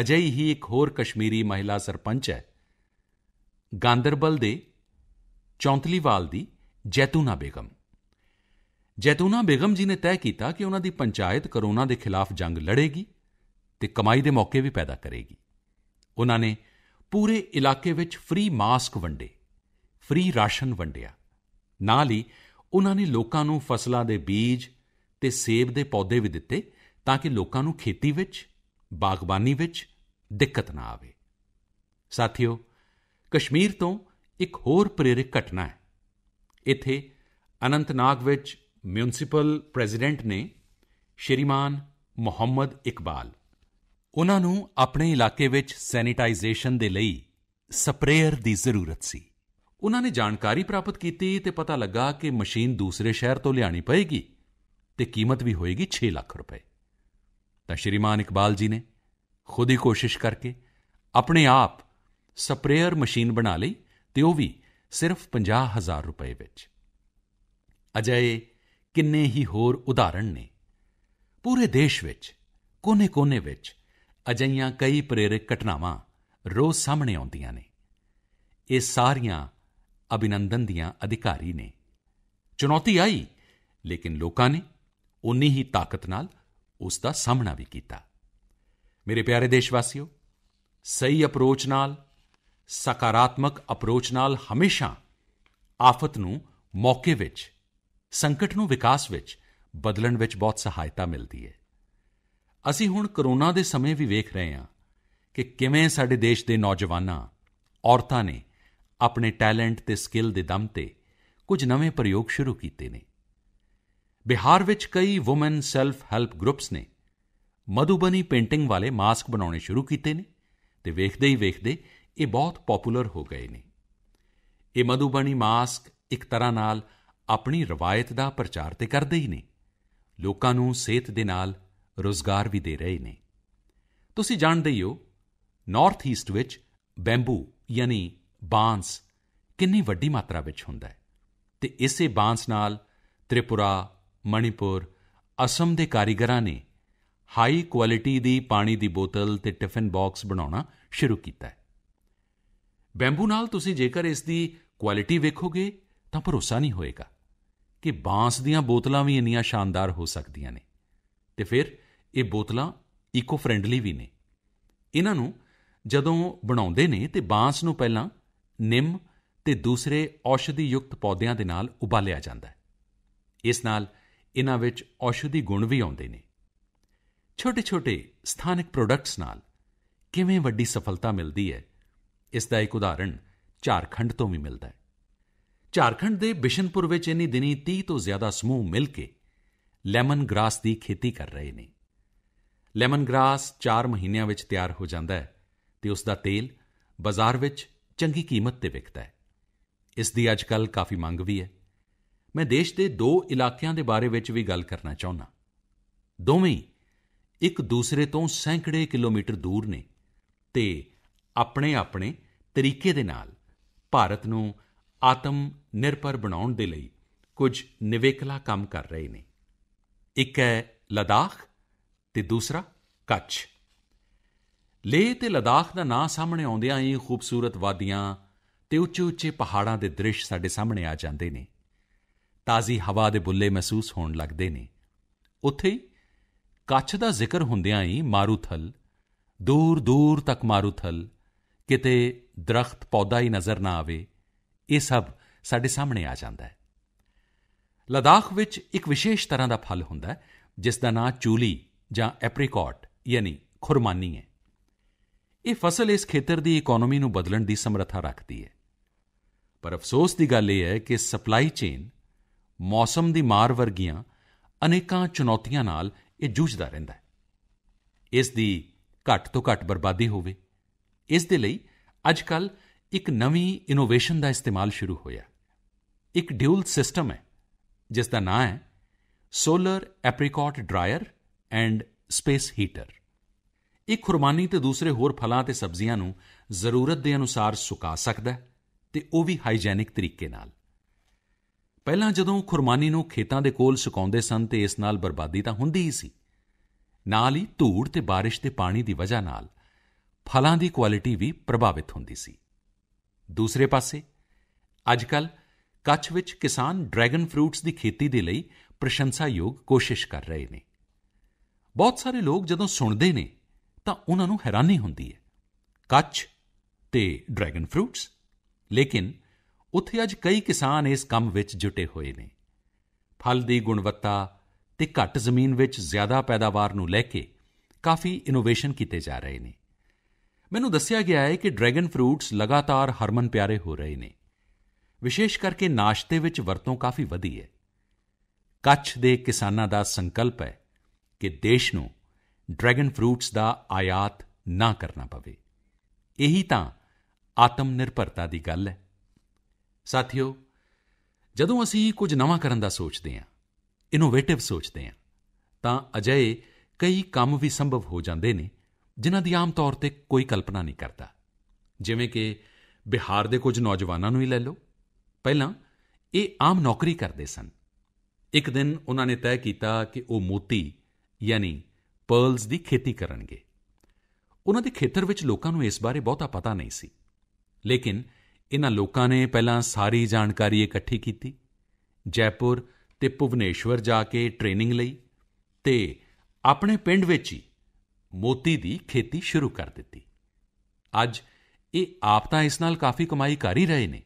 Speaker 1: ਅਜਿਹੀ ਹੀ ਇੱਕ ਹੋਰ ਕਸ਼ਮੀਰੀ ਮਹਿਲਾ ਸਰਪੰਚ ਹੈ ਗਾਂਦਰਬਲ ਦੇ ਚੌਂਤਲੀਵਾਲ ਦੀ ਜੈਤੂਨਾ ਬੇਗਮ ਜੈਤੂਨਾ ਬੇਗਮ ਜੀ ਨੇ ਤੈਅ ਕੀਤਾ ਕਿ ਉਹਨਾਂ ਦੀ ਪੰਚਾਇਤ ਕਰੋਨਾ ਦੇ ਖਿਲਾਫ ਜੰਗ ਲੜੇਗੀ ਤੇ ਕਮਾਈ ਦੇ ਮੌਕੇ ਵੀ ਪੈਦਾ ਕਰੇਗੀ ਉਹਨਾਂ ਨੇ ਪੂਰੇ ਇਲਾਕੇ ਵਿੱਚ ਫ੍ਰੀ ਮਾਸਕ ਵੰਡੇ ਫ੍ਰੀ ਰਾਸ਼ਨ ਵੰਡਿਆ ਨਾਲ ਹੀ ਉਹਨਾਂ ਨੇ ਲੋਕਾਂ ਨੂੰ ਫਸਲਾਂ ਦੇ ਬੀਜ ਤੇ ਸੇਬ ਦੇ ਪੌਦੇ ਵੀ ਦਿੱਤੇ ਤਾਂ ਕਿ ਲੋਕਾਂ ਨੂੰ ਖੇਤੀ ਵਿੱਚ ਬਾਗਬਾਨੀ ਵਿੱਚ ਦਿੱਕਤ ਨਾ ਆਵੇ ਸਾਥੀਓ ਕਸ਼ਮੀਰ ਤੋਂ ਇੱਕ ਹੋਰ ਪ੍ਰੇਰਕ ਘਟਨਾ ਹੈ ਇੱਥੇ ਅਨੰਤਨਾਗ ਵਿੱਚ ਮਿਊਨਿਸਪਲ ਪ੍ਰੈਜ਼ੀਡੈਂਟ ਨੇ ਸ਼੍ਰੀਮਾਨ ਮੁਹੰਮਦ ਇਕਬਾਲ ਉਹਨਾਂ ਨੂੰ ਆਪਣੇ ਇਲਾਕੇ ਵਿੱਚ ਸੈਨੀਟਾਈਜੇਸ਼ਨ ਦੇ ਲਈ ਸਪਰੇਅਰ ਦੀ ਜ਼ਰੂਰਤ ਸੀ ਉਹਨਾਂ ਨੇ ਜਾਣਕਾਰੀ ਪ੍ਰਾਪਤ ਕੀਤੀ ਤੇ ਪਤਾ ਲੱਗਾ ਕਿ ਮਸ਼ੀਨ ਦੂਸਰੇ ਸ਼ਹਿਰ ਤੋਂ ਲਿਆਣੀ ਪਏਗੀ ਤੇ ਕੀਮਤ ਵੀ ਹੋਏਗੀ 6 ਲੱਖ ਰੁਪਏ ਤਾਂ ਸ਼੍ਰੀਮਾਨ ਇਕਬਾਲ ਜੀ ਨੇ ਖੁਦ ਹੀ ਕੋਸ਼ਿਸ਼ ਕਰਕੇ ਆਪਣੇ ਆਪ ਸਪਰੇਅਰ ਮਸ਼ੀਨ ਬਣਾ ਲਈ ਤੇ ਉਹ ਵੀ ਸਿਰਫ 50000 ਰੁਪਏ ਵਿੱਚ ਅਜਾਏ ਕਿੰਨੇ ਹੀ ਹੋਰ ਉਦਾਹਰਣ ਨੇ ਪੂਰੇ ਦੇਸ਼ ਵਿੱਚ ਕੋਨੇ-ਕੋਨੇ ਵਿੱਚ ਅਜਈਆਂ ਕਈ ਪ੍ਰੇਰਕ ਘਟਨਾਵਾਂ ਰੋਜ਼ ਸਾਹਮਣੇ ਆਉਂਦੀਆਂ ਨੇ ਇਹ ਸਾਰੀਆਂ ਅਭਿਨੰਦਨ ਦੀਆਂ ਅਧਿਕਾਰੀ ਨੇ ਚੁਣੌਤੀ ਆਈ ਲੇਕਿਨ ਲੋਕਾਂ ਨੇ ਉਨੀ ਹੀ ਤਾਕਤ ਨਾਲ ਉਸ ਦਾ ਸਾਹਮਣਾ ਵੀ ਕੀਤਾ ਮੇਰੇ ਪਿਆਰੇ ਦੇਸ਼ਵਾਸੀਓ ਸਹੀ ਅਪਰੋਚ ਨਾਲ ਸਕਾਰਾਤਮਕ ਅਪਰੋਚ ਨਾਲ ਹਮੇਸ਼ਾ ਆਫਤ ਨੂੰ ਮੌਕੇ ਵਿੱਚ ਸੰਕਟ ਨੂੰ ਵਿਕਾਸ ਵਿੱਚ ਬਦਲਣ ਵਿੱਚ ਬਹੁਤ ਸਹਾਇਤਾ ਮਿਲਦੀ ਹੈ ਅਸੀਂ ਹੁਣ ਕਰੋਨਾ ਦੇ ਸਮੇਂ ਵੀ ਵੇਖ ਰਹੇ ਹਾਂ ਕਿ ਕਿਵੇਂ ਸਾਡੇ ਦੇਸ਼ ਦੇ ਨੌਜਵਾਨਾਂ ਔਰਤਾਂ ਨੇ ਆਪਣੇ ਟੈਲੈਂਟ ਤੇ ਸਕਿੱਲ ਦੇ ਦਮ ਤੇ ਕੁਝ ਨਵੇਂ ਪ੍ਰਯੋਗ ਸ਼ੁਰੂ ਕੀਤੇ ਨੇ ਬਿਹਾਰ ਵਿੱਚ ਕਈ ਔਮਨ ਸੈਲਫ ਹੈਲਪ ਗਰੁੱਪਸ ਨੇ ਮਧੂਬਨੀ ਪੇਂਟਿੰਗ ਵਾਲੇ ਮਾਸਕ ਬਣਾਉਣੇ ਸ਼ੁਰੂ ਕੀਤੇ ਨੇ ਤੇ ਵੇਖਦੇ ਹੀ ਵੇਖਦੇ ਇਹ ਬਹੁਤ ਪਪੂਲਰ ਹੋ ਗਏ ਨੇ ਇਹ ਮਧੂਬਨੀ ਮਾਸਕ ਇੱਕ ਤਰ੍ਹਾਂ ਨਾਲ ਆਪਣੀ ਰਵਾਇਤ ਦਾ ਪ੍ਰਚਾਰ ਤੇ ਕਰਦੇ ਹੀ ਨੇ ਲੋਕਾਂ ਨੂੰ ਸਿਹਤ ਦੇ ਨਾਲ ਰੋਜ਼ਗਾਰ ਵੀ ਦੇ ਰਹੇ ਨੇ ਤੁਸੀਂ ਜਾਣਦੇ ਹੀ ਹੋ ਨਾਰਥ ਈਸਟ ਵਿੱਚ ਬੈਂਬੂ ਯਾਨੀ ਬਾਂਸ ਕਿੰਨੀ ਵੱਡੀ ਮਾਤਰਾ ਵਿੱਚ ਹੁੰਦਾ ਹੈ ਤੇ ਇਸੇ ਬਾਂਸ ਨਾਲ ਤ੍ਰਿਪੁਰਾ ਮਣੀਪੁਰ ਅਸਮ ਦੇ ਕਾਰੀਗਰਾਂ ਨੇ ਹਾਈ ਕੁਆਲਿਟੀ ਦੀ ਪਾਣੀ ਦੀ ਬੋਤਲ ਤੇ ਟਿਫਨ ਬਾਕਸ ਬਣਾਉਣਾ ਸ਼ੁਰੂ ਕੀਤਾ ਹੈ ਬੈਂਬੂ ਨਾਲ ਤੁਸੀਂ ਜੇਕਰ ਇਸ ਦੀ ਕੁਆਲਿਟੀ ਵੇਖੋਗੇ ਤਾਂ ਭਰੋਸਾ ਨਹੀਂ ਹੋਏਗਾ ਕਿ ਬਾਂਸ ਦੀਆਂ ਬੋਤਲਾਂ ਵੀ ਇੰਨੀਆਂ ਸ਼ਾਨਦਾਰ ਹੋ ਸਕਦੀਆਂ ਨੇ ਤੇ ਫਿਰ ਇਹ ਬੋਤਲਾਂ ਇਕੋ ਫ੍ਰੈਂਡਲੀ ਵੀ ਨੇ ਇਹਨਾਂ ਨੂੰ ਜਦੋਂ ਬਣਾਉਂਦੇ ਨੇ ਤੇ ਬਾਂਸ ਨੂੰ ਪਹਿਲਾਂ ਨਿੰਮ ਤੇ ਦੂਸਰੇ ਔਸ਼ਧੀ ਯੁਕਤ ਪੌਦਿਆਂ ਦੇ ਨਾਲ ਉਬਾਲਿਆ ਜਾਂਦਾ ਹੈ ਇਸ ਨਾਲ ਇਹਨਾਂ ਵਿੱਚ ਔਸ਼ਧੀ ਗੁਣ ਵੀ ਆਉਂਦੇ ਨੇ ਛੋਟੇ-ਛੋਟੇ ਸਥਾਨਕ ਪ੍ਰੋਡਕਟਸ ਨਾਲ ਕਿਵੇਂ ਵੱਡੀ ਸਫਲਤਾ ਮਿਲਦੀ ਹੈ ਇਸ ਦਾ ਇੱਕ ਉਦਾਹਰਣ ਝਾਰਖੰਡ ਤੋਂ ਵੀ ਮਿਲਦਾ ਹੈ ਝਾਰਖੰਡ ਦੇ ਬਿਸ਼ਨਪੁਰ ਵਿੱਚ ਇਨੀ ਦਿਨੀ 30 ਤੋਂ ਜ਼ਿਆਦਾ ਸਮੂਹ ਮਿਲ ਕੇ ਲੈਮਨ ਗ੍ਰਾਸ ਦੀ ਖੇਤੀ ਕਰ ਰਹੇ ਨੇ ਲੈਮਨ ਗ੍ਰਾਸ 4 ਮਹੀਨਿਆਂ ਵਿੱਚ ਤਿਆਰ ਹੋ ਜਾਂਦਾ ਹੈ ਤੇ ਉਸ ਦਾ ਤੇਲ ਬਾਜ਼ਾਰ ਵਿੱਚ ਚੰਗੀ ਕੀਮਤ ਤੇ ਵਿਕਦਾ ਹੈ ਇਸ ਦੀ ਅੱਜਕੱਲ ਕਾਫੀ ਮੰਗ ਵੀ ਹੈ ਮੈਂ ਦੇਸ਼ ਦੇ ਦੋ ਇਲਾਕਿਆਂ ਦੇ ਬਾਰੇ ਵਿੱਚ ਵੀ ਗੱਲ ਕਰਨਾ ਚਾਹੁੰਦਾ ਦੋਵੇਂ ਇੱਕ ਦੂਸਰੇ ਤੋਂ ਸੈਂਕੜੇ ਕਿਲੋਮੀਟਰ ਦੂਰ ਨੇ ਤੇ ਆਪਣੇ ਆਪਣੇ ਤਰੀਕੇ ਦੇ ਨਾਲ ਭਾਰਤ ਨੂੰ ਆਤਮ ਨਿਰਭਰ ਬਣਾਉਣ ਦੇ ਲਈ ਕੁਝ ਨਿਵੇਕਲਾ ਕੰਮ ਕਰ ਰਹੇ ਨੇ ਇੱਕ ਹੈ ਲਦਾਖ ਤੇ ਦੂਸਰਾ ਕੱਛ ਲੇਹ ਤੇ ਲਦਾਖ ਦਾ ਨਾਂ ਸਾਹਮਣੇ ਆਉਂਦਿਆਂ ਹੀ ਖੂਬਸੂਰਤ ਵਾਦੀਆਂ ਤੇ ਉੱਚੇ-ਉੱਚੇ ਪਹਾੜਾਂ ਦੇ ਦ੍ਰਿਸ਼ ਸਾਡੇ ਸਾਹਮਣੇ ਆ ਜਾਂਦੇ ਨੇ ਤਾਜ਼ੀ ਹਵਾ ਦੇ ਬੁੱਲੇ ਮਹਿਸੂਸ ਹੋਣ ਲੱਗਦੇ ਨੇ ਉੱਥੇ ਹੀ ਕੱਛ ਦਾ ਜ਼ਿਕਰ ਹੁੰਦਿਆਂ ਹੀ ਮਾਰੂਥਲ ਦੂਰ ਦੂਰ ਤੱਕ ਮਾਰੂਥਲ ਕਿਤੇ ਦਰਖਤ ਪੌਦਾ ਹੀ ਨਜ਼ਰ ਨਾ ਆਵੇ ਇਹ ਸਭ ਸਾਡੇ ਸਾਹਮਣੇ ਆ ਜਾਂਦਾ ਹੈ ਲਦਾਖ ਵਿੱਚ ਇੱਕ ਵਿਸ਼ੇਸ਼ ਤਰ੍ਹਾਂ ਦਾ ਫਲ ਹੁੰਦਾ ਹੈ ਜਿਸ ਦਾ ਨਾਂ ਚੂਲੀ ਜਾਂ ਐਪਰੀਕੋਟ ਯਾਨੀ ਖੁਰਮਾਨੀ ਹੈ ਇਹ ਫਸਲ ਇਸ ਖੇਤਰ ਦੀ ਇਕਨੋਮੀ ਨੂੰ ਬਦਲਣ ਦੀ ਸਮਰੱਥਾ ਰੱਖਦੀ ਹੈ ਪਰ ਅਫਸੋਸ ਦੀ ਗੱਲ ਇਹ ਹੈ ਕਿ ਸਪਲਾਈ ਚੇਨ ਮੌਸਮ ਦੀ ਮਾਰ ਵਰਗੀਆਂ ਅਨੇਕਾਂ ਚੁਣੌਤੀਆਂ ਨਾਲ ਇਹ ਜੂਝਦਾ ਰਹਿੰਦਾ ਹੈ ਇਸ ਦੀ ਘੱਟ ਤੋਂ ਘੱਟ ਬਰਬਾਦੀ ਹੋਵੇ ਇਸ ਦੇ ਲਈ ਅੱਜਕੱਲ ਇੱਕ ਨਵੀਂ ਇਨੋਵੇਸ਼ਨ ਦਾ ਇਸਤੇਮਾਲ ਸ਼ੁਰੂ ਹੋਇਆ ਇੱਕ ਡਿਊਲ ਸਿਸਟਮ ਹੈ ਜਿਸ ਦਾ ਨਾਮ ਹੈ solar apricot dryer and space heater ਇਹ ਖੁਰਮਾਨੀ ਤੇ ਦੂਸਰੇ ਹੋਰ ਫਲਾਂ ਤੇ ਸਬਜ਼ੀਆਂ ਨੂੰ ਜ਼ਰੂਰਤ ਦੇ ਅਨੁਸਾਰ ਸੁਕਾ ਸਕਦਾ ਹੈ ਤੇ ਉਹ ਵੀ ਹਾਈਜੈਨਿਕ ਤਰੀਕੇ ਨਾਲ ਪਹਿਲਾਂ ਜਦੋਂ ਖੁਰਮਾਨੀ ਨੂੰ ਖੇਤਾਂ ਦੇ ਕੋਲ ਸੁਕਾਉਂਦੇ ਸਨ ਤੇ ਇਸ ਨਾਲ ਬਰਬਾਦੀ ਤਾਂ ਹੁੰਦੀ ਹੀ ਸੀ ਨਾਲ ਹੀ ਧੂੜ ਤੇ بارش ਤੇ ਪਾਣੀ ਦੀ ਵਜ੍ਹਾ ਨਾਲ ਫਲਾਂ ਦੀ ਕੁਆਲਿਟੀ ਵੀ ਪ੍ਰਭਾਵਿਤ ਹੁੰਦੀ ਸੀ ਦੂਸਰੇ ਪਾਸੇ ਅੱਜਕੱਲ ਕੱਚ ਵਿੱਚ ਕਿਸਾਨ ਡਰੈਗਨ ਫਰੂਟਸ ਦੀ ਖੇਤੀ ਦੇ ਲਈ ਪ੍ਰਸ਼ੰਸਾਯੋਗ ਕੋਸ਼ਿਸ਼ ਕਰ ਰਹੇ ਨੇ ਬਹੁਤ ਸਾਰੇ ਲੋਕ ਜਦੋਂ ਸੁਣਦੇ ਨੇ ਤਾਂ ਉਹਨਾਂ ਨੂੰ ਹੈਰਾਨੀ ਹੁੰਦੀ ਹੈ ਕੱਚ ਤੇ ਡਰੈਗਨ ਫਰੂਟਸ ਲੇਕਿਨ ਉੱਥੇ ਅੱਜ ਕਈ ਕਿਸਾਨ ਇਸ ਕੰਮ ਵਿੱਚ ਜੁਟੇ ਹੋਏ ਨੇ ਫਲ ਦੀ ਗੁਣਵੱਤਾ ਤੇ ਘੱਟ ਜ਼ਮੀਨ ਵਿੱਚ ਜ਼ਿਆਦਾ ਪੈਦਾਵਾਰ ਨੂੰ ਲੈ ਕੇ ਕਾਫੀ ਇਨੋਵੇਸ਼ਨ ਕੀਤੇ ਜਾ ਰਹੇ ਨੇ ਮੈਨੂੰ ਦੱਸਿਆ ਗਿਆ ਹੈ ਕਿ ਡਰੈਗਨ ਫਰੂਟਸ ਲਗਾਤਾਰ ਹਰਮਨ ਪਿਆਰੇ ਹੋ ਰਹੇ ਨੇ ਵਿਸ਼ੇਸ਼ ਕਰਕੇ ਨਾਸ਼ਤੇ ਵਿੱਚ ਵਰਤੋਂ ਕਾਫੀ ਵਧੀ ਹੈ ਕੱਛ ਦੇ ਕਿਸਾਨਾਂ ਦਾ ਸੰਕਲਪ ਹੈ ਕਿ ਦੇਸ਼ ਨੂੰ ਡਰੈਗਨ ਫਰੂਟਸ ਦਾ ਆਯਾਤ ਨਾ ਕਰਨਾ ਪਵੇ ਇਹੀ ਤਾਂ ਆਤਮ ਨਿਰਭਰਤਾ ਦੀ ਗੱਲ ਹੈ ਸਾਥੀਓ ਜਦੋਂ ਅਸੀਂ ਕੁਝ ਨਵਾਂ ਕਰਨ ਦਾ ਸੋਚਦੇ ਹਾਂ ਇਨੋਵੇਟਿਵ ਸੋਚਦੇ ਹਾਂ ਤਾਂ ਅਜਿਹੇ ਕਈ ਕੰਮ ਵੀ ਸੰਭਵ ਹੋ ਜਾਂਦੇ ਨੇ ਜਿਨ੍ਹਾਂ ਦੀ ਆਮ ਤੌਰ ਤੇ ਕੋਈ ਕਲਪਨਾ ਨਹੀਂ ਕਰਦਾ ਜਿਵੇਂ ਕਿ ਬਿਹਾਰ ਦੇ ਕੁਝ ਨੌਜਵਾਨਾਂ ਨੂੰ ਹੀ ਲੈ ਲਓ ਪਹਿਲਾਂ ਇਹ ਆਮ ਨੌਕਰੀ ਕਰਦੇ ਸਨ ਇੱਕ ਦਿਨ ਉਹਨਾਂ ਨੇ ਤੈਅ ਕੀਤਾ ਕਿ ਉਹ ਮੋਤੀ ਯਾਨੀ ਪਰਲਸ ਦੀ ਖੇਤੀ ਕਰਨਗੇ ਉਹਨਾਂ ਦੇ ਖੇਤਰ ਵਿੱਚ ਲੋਕਾਂ ਨੂੰ ਇਸ ਬਾਰੇ ਬਹੁਤਾ ਪਤਾ ਨਹੀਂ ਸੀ ਲੇਕਿਨ ਇਹਨਾਂ ਲੋਕਾਂ ਨੇ ਪਹਿਲਾਂ ਸਾਰੀ ਜਾਣਕਾਰੀ ਇਕੱਠੀ ਕੀਤੀ ਜੈਪੁਰ ਤੇ ਭੁਵਨੇਸ਼ਵਰ ਜਾ ਕੇ ਟ੍ਰੇਨਿੰਗ ਲਈ ਤੇ ਆਪਣੇ ਪਿੰਡ ਵਿੱਚ ਹੀ ਮੋਤੀ ਦੀ ਖੇਤੀ ਸ਼ੁਰੂ ਕਰ ਦਿੱਤੀ ਅੱਜ ਇਹ ਆਪ ਤਾਂ ਇਸ ਨਾਲ ਕਾਫੀ ਕਮਾਈ ਕਰ ਹੀ ਰਹੇ ਨੇ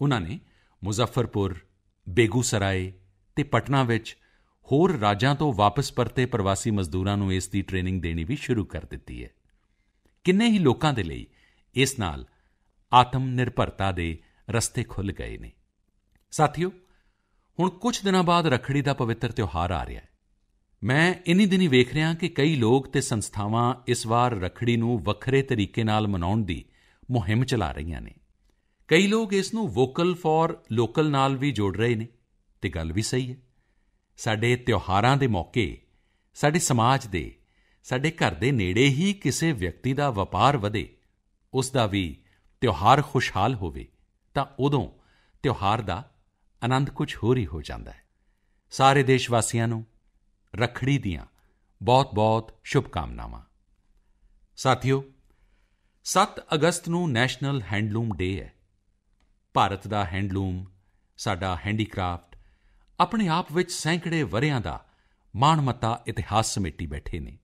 Speaker 1: ਉਹਨਾਂ ਨੇ ਮੁਜ਼ੱਫਰਪੁਰ ਬੇਗੂਸਰਾਏ ਤੇ ਪਟਨਾ ਵਿੱਚ ਹੋਰ ਰਾਜਾਂ ਤੋਂ ਵਾਪਸ ਪਰਤੇ ਪ੍ਰਵਾਸੀ ਮਜ਼ਦੂਰਾਂ ਨੂੰ ਇਸ ਦੀ ਟ੍ਰੇਨਿੰਗ ਦੇਣੀ ਵੀ ਸ਼ੁਰੂ ਕਰ ਦਿੱਤੀ ਹੈ ਕਿੰਨੇ ਹੀ ਲੋਕਾਂ ਦੇ ਲਈ ਇਸ ਨਾਲ ਆਤਮ ਨਿਰਭਰਤਾ ਦੇ ਰਸਤੇ ਖੁੱਲ ਗਏ ਨੇ ਸਾਥੀਓ ਹੁਣ ਕੁਝ ਦਿਨਾਂ ਬਾਅਦ ਰਖੜੀ ਦਾ ਪਵਿੱਤਰ ਤਿਉਹਾਰ ਆ ਰਿਹਾ ਹੈ ਮੈਂ ਇਨੀ ਦਿਨੀ ਵੇਖ ਰਿਹਾ ਕਿ ਕਈ ਲੋਕ ਤੇ ਸੰਸਥਾਵਾਂ ਇਸ ਵਾਰ ਰਖੜੀ ਨੂੰ ਵੱਖਰੇ ਤਰੀਕੇ ਨਾਲ ਮਨਾਉਣ ਦੀ ਮੁਹਿੰਮ ਚਲਾ ਰਹੀਆਂ ਨੇ ਕਈ ਲੋਕ ਇਸ ਨੂੰ ਵੋਕਲ ਫਾਰ ਲੋਕਲ ਨਾਲ ਵੀ ਜੋੜ ਰਹੇ ਨੇ ਤੇ ਗੱਲ ਵੀ ਸਹੀ ਹੈ ਸਾਡੇ ਤਿਉਹਾਰਾਂ ਦੇ ਮੌਕੇ ਸਾਡੇ ਸਮਾਜ ਦੇ ਸਾਡੇ ਘਰ ਦੇ ਨੇੜੇ ਹੀ ਕਿਸੇ ਵਿਅਕਤੀ ਦਾ ਵਪਾਰ ਵਧੇ ਉਸ ਦਾ ਵੀ ਤਿਉਹਾਰ ਖੁਸ਼ਹਾਲ ਹੋਵੇ ਤਾਂ ਉਦੋਂ ਤਿਉਹਾਰ ਦਾ ਆਨੰਦ ਕੁਝ ਹੋਰ ਹੀ ਹੋ ਜਾਂਦਾ ਹੈ ਸਾਰੇ ਦੇਸ਼ ਵਾਸੀਆਂ ਨੂੰ ਰਖੜੀ ਦੀਆਂ ਬਹੁਤ-ਬਹੁਤ ਸ਼ੁਭਕਾਮਨਾਵਾਂ ਸਾਥੀਓ 7 ਅਗਸਤ ਨੂੰ ਨੈਸ਼ਨਲ ਹੈਂਡਲੂਮ ਡੇ ਹੈ ਭਾਰਤ ਦਾ ਹੈਂਡਲੂਮ ਸਾਡਾ ਹੈਂਡੀਕ੍ਰਾਫਟ ਆਪਣੇ ਆਪ ਵਿੱਚ ਸੈਂਕੜੇ ਵਰਿਆਂ ਦਾ ਮਾਣਮੱਤਾ ਇਤਿਹਾਸ ਸਮੇਟੀ ਬੈਠੇ ਨੇ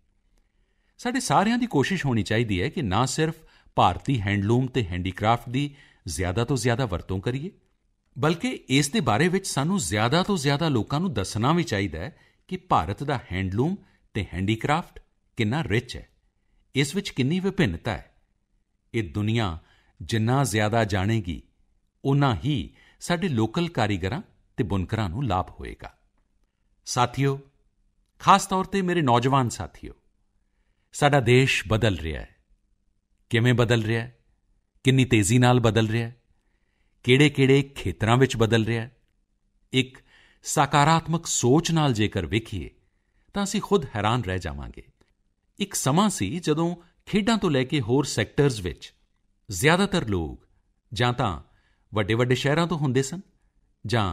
Speaker 1: ਸਾਡੇ ਸਾਰਿਆਂ ਦੀ ਕੋਸ਼ਿਸ਼ ਹੋਣੀ ਚਾਹੀਦੀ ਹੈ ਕਿ ਨਾ ਸਿਰਫ ਭਾਰਤੀ ਹੈਂਡਲੂਮ ਤੇ ਹੈਂਡੀਕ੍ਰਾਫਟ ਦੀ ਜ਼ਿਆਦਾ ਤੋਂ ਜ਼ਿਆਦਾ ਵਰਤੋਂ ਕਰੀਏ ਬਲਕਿ ਇਸ ਦੇ ਬਾਰੇ ਵਿੱਚ ਸਾਨੂੰ ਜ਼ਿਆਦਾ ਤੋਂ ਜ਼ਿਆਦਾ ਲੋਕਾਂ ਨੂੰ ਦੱਸਣਾ ਵੀ ਚਾਹੀਦਾ ਹੈ ਕਿ ਭਾਰਤ ਦਾ ਹੈਂਡਲੂਮ ਤੇ ਹੈਂਡੀਕ੍ਰਾਫਟ ਕਿੰਨਾ ਰਿਚ ਹੈ ਇਸ ਵਿੱਚ ਕਿੰਨੀ ਵਿਭਿੰਨਤਾ ਹੈ ਇਹ ਦੁਨੀਆ ਜਿੰਨਾ ਜ਼ਿਆਦਾ ਜਾਣੇਗੀ ਉਨਾ ਹੀ ਸਾਡੇ ਲੋਕਲ ਕਾਰੀਗਰਾਂ ਤੇ ਬੁਨਕਰਾਂ ਨੂੰ ਲਾਭ ਹੋਏਗਾ ਸਾਥੀਓ ਖਾਸ ਤੌਰ ਤੇ ਮੇਰੇ ਨੌਜਵਾਨ ਸਾਥੀਓ ਸਾਡਾ ਦੇਸ਼ ਬਦਲ ਰਿਹਾ ਹੈ ਕਿਵੇਂ ਬਦਲ ਰਿਹਾ ਹੈ ਕਿੰਨੀ ਤੇਜ਼ੀ ਨਾਲ ਬਦਲ ਰਿਹਾ ਹੈ ਕਿਹੜੇ-ਕਿਹੜੇ ਖੇਤਰਾਂ ਵਿੱਚ ਬਦਲ ਰਿਹਾ ਹੈ ਇੱਕ ਸਕਾਰਾਤਮਕ ਸੋਚ ਨਾਲ ਜੇਕਰ ਵੇਖੀਏ ਤਾਂ ਅਸੀਂ ਖੁਦ ਹੈਰਾਨ ਰਹਿ ਜਾਵਾਂਗੇ ਇੱਕ ਸਮਾਂ ਸੀ ਜਦੋਂ ਖੇਡਾਂ ਤੋਂ ਲੈ ਕੇ ਹੋਰ ਸੈਕਟਰਸ ਵਿੱਚ ਜ਼ਿਆਦਾਤਰ ਲੋਕ ਜਾਂ ਤਾਂ ਵੱਡੇ-ਵੱਡੇ ਸ਼ਹਿਰਾਂ ਤੋਂ ਹੁੰਦੇ ਸਨ ਜਾਂ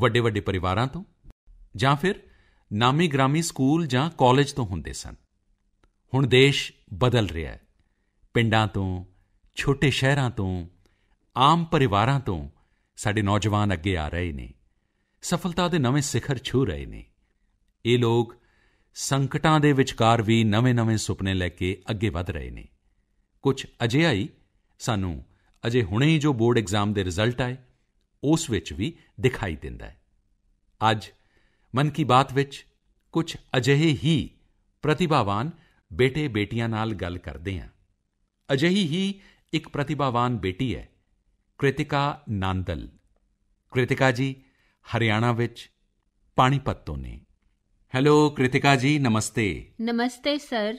Speaker 1: ਵੱਡੇ-ਵੱਡੇ ਪਰਿਵਾਰਾਂ ਤੋਂ ਜਾਂ ਫਿਰ ਨਾਮੀ ਗ੍ਰਾਮੀ ਸਕੂਲ ਜਾਂ ਕਾਲਜ ਤੋਂ ਹੁੰਦੇ ਸਨ ਹੁਣ ਦੇਸ਼ ਬਦਲ ਰਿਹਾ ਹੈ ਪਿੰਡਾਂ ਤੋਂ ਛੋਟੇ ਸ਼ਹਿਰਾਂ ਤੋਂ ਆਮ ਪਰਿਵਾਰਾਂ ਤੋਂ ਸਾਡੇ ਨੌਜਵਾਨ ਅੱਗੇ ਆ ਰਹੇ ਨੇ ਸਫਲਤਾ ਦੇ ਨਵੇਂ ਸਿਖਰ ਛੂ ਰਹੇ ਨੇ ਇਹ ਲੋਕ ਸੰਕਟਾਂ ਦੇ ਵਿਚਕਾਰ ਵੀ ਨਵੇਂ-ਨਵੇਂ ਸੁਪਨੇ ਲੈ ਕੇ ਅੱਗੇ ਵਧ ਰਹੇ ਨੇ ਕੁਝ ਅਜਿਹਾ ਹੀ ਸਾਨੂੰ ਅਜੇ ਹੁਣੇ ਹੀ ਜੋ ਬੋਰਡ ਐਗਜ਼ਾਮ ਦੇ ਰਿਜ਼ਲਟ ਆਏ ਉਸ ਵਿੱਚ ਵੀ ਦਿਖਾਈ ਦਿੰਦਾ ਹੈ ਅੱਜ ਮਨ ਕੀ ਬਾਤ ਵਿੱਚ ਕੁਝ ਅਜਿਹੇ ਹੀ ਪ੍ਰਤਿਭਾਵਾਨ ਬੇਟੇ ਬੇਟੀਆਂ ਨਾਲ ਗੱਲ ਕਰਦੇ ਹਾਂ ਅਜਿਹੀ ਹੀ ਇੱਕ ਪ੍ਰਤਿਭਾਵਾਨ ਬੇਟੀ ਹੈ ਕ੍ਰਿਤਿਕਾ ਨਾਂਦਲ ਕ੍ਰਿਤਿਕਾ ਜੀ ਹਰਿਆਣਾ ਵਿੱਚ ਪਾਣੀਪਤ ਤੋਂ ਨੇ ਹੈਲੋ ਕ੍ਰਿਤਿਕਾ ਜੀ ਨਮਸਤੇ
Speaker 3: ਨਮਸਤੇ ਸਰ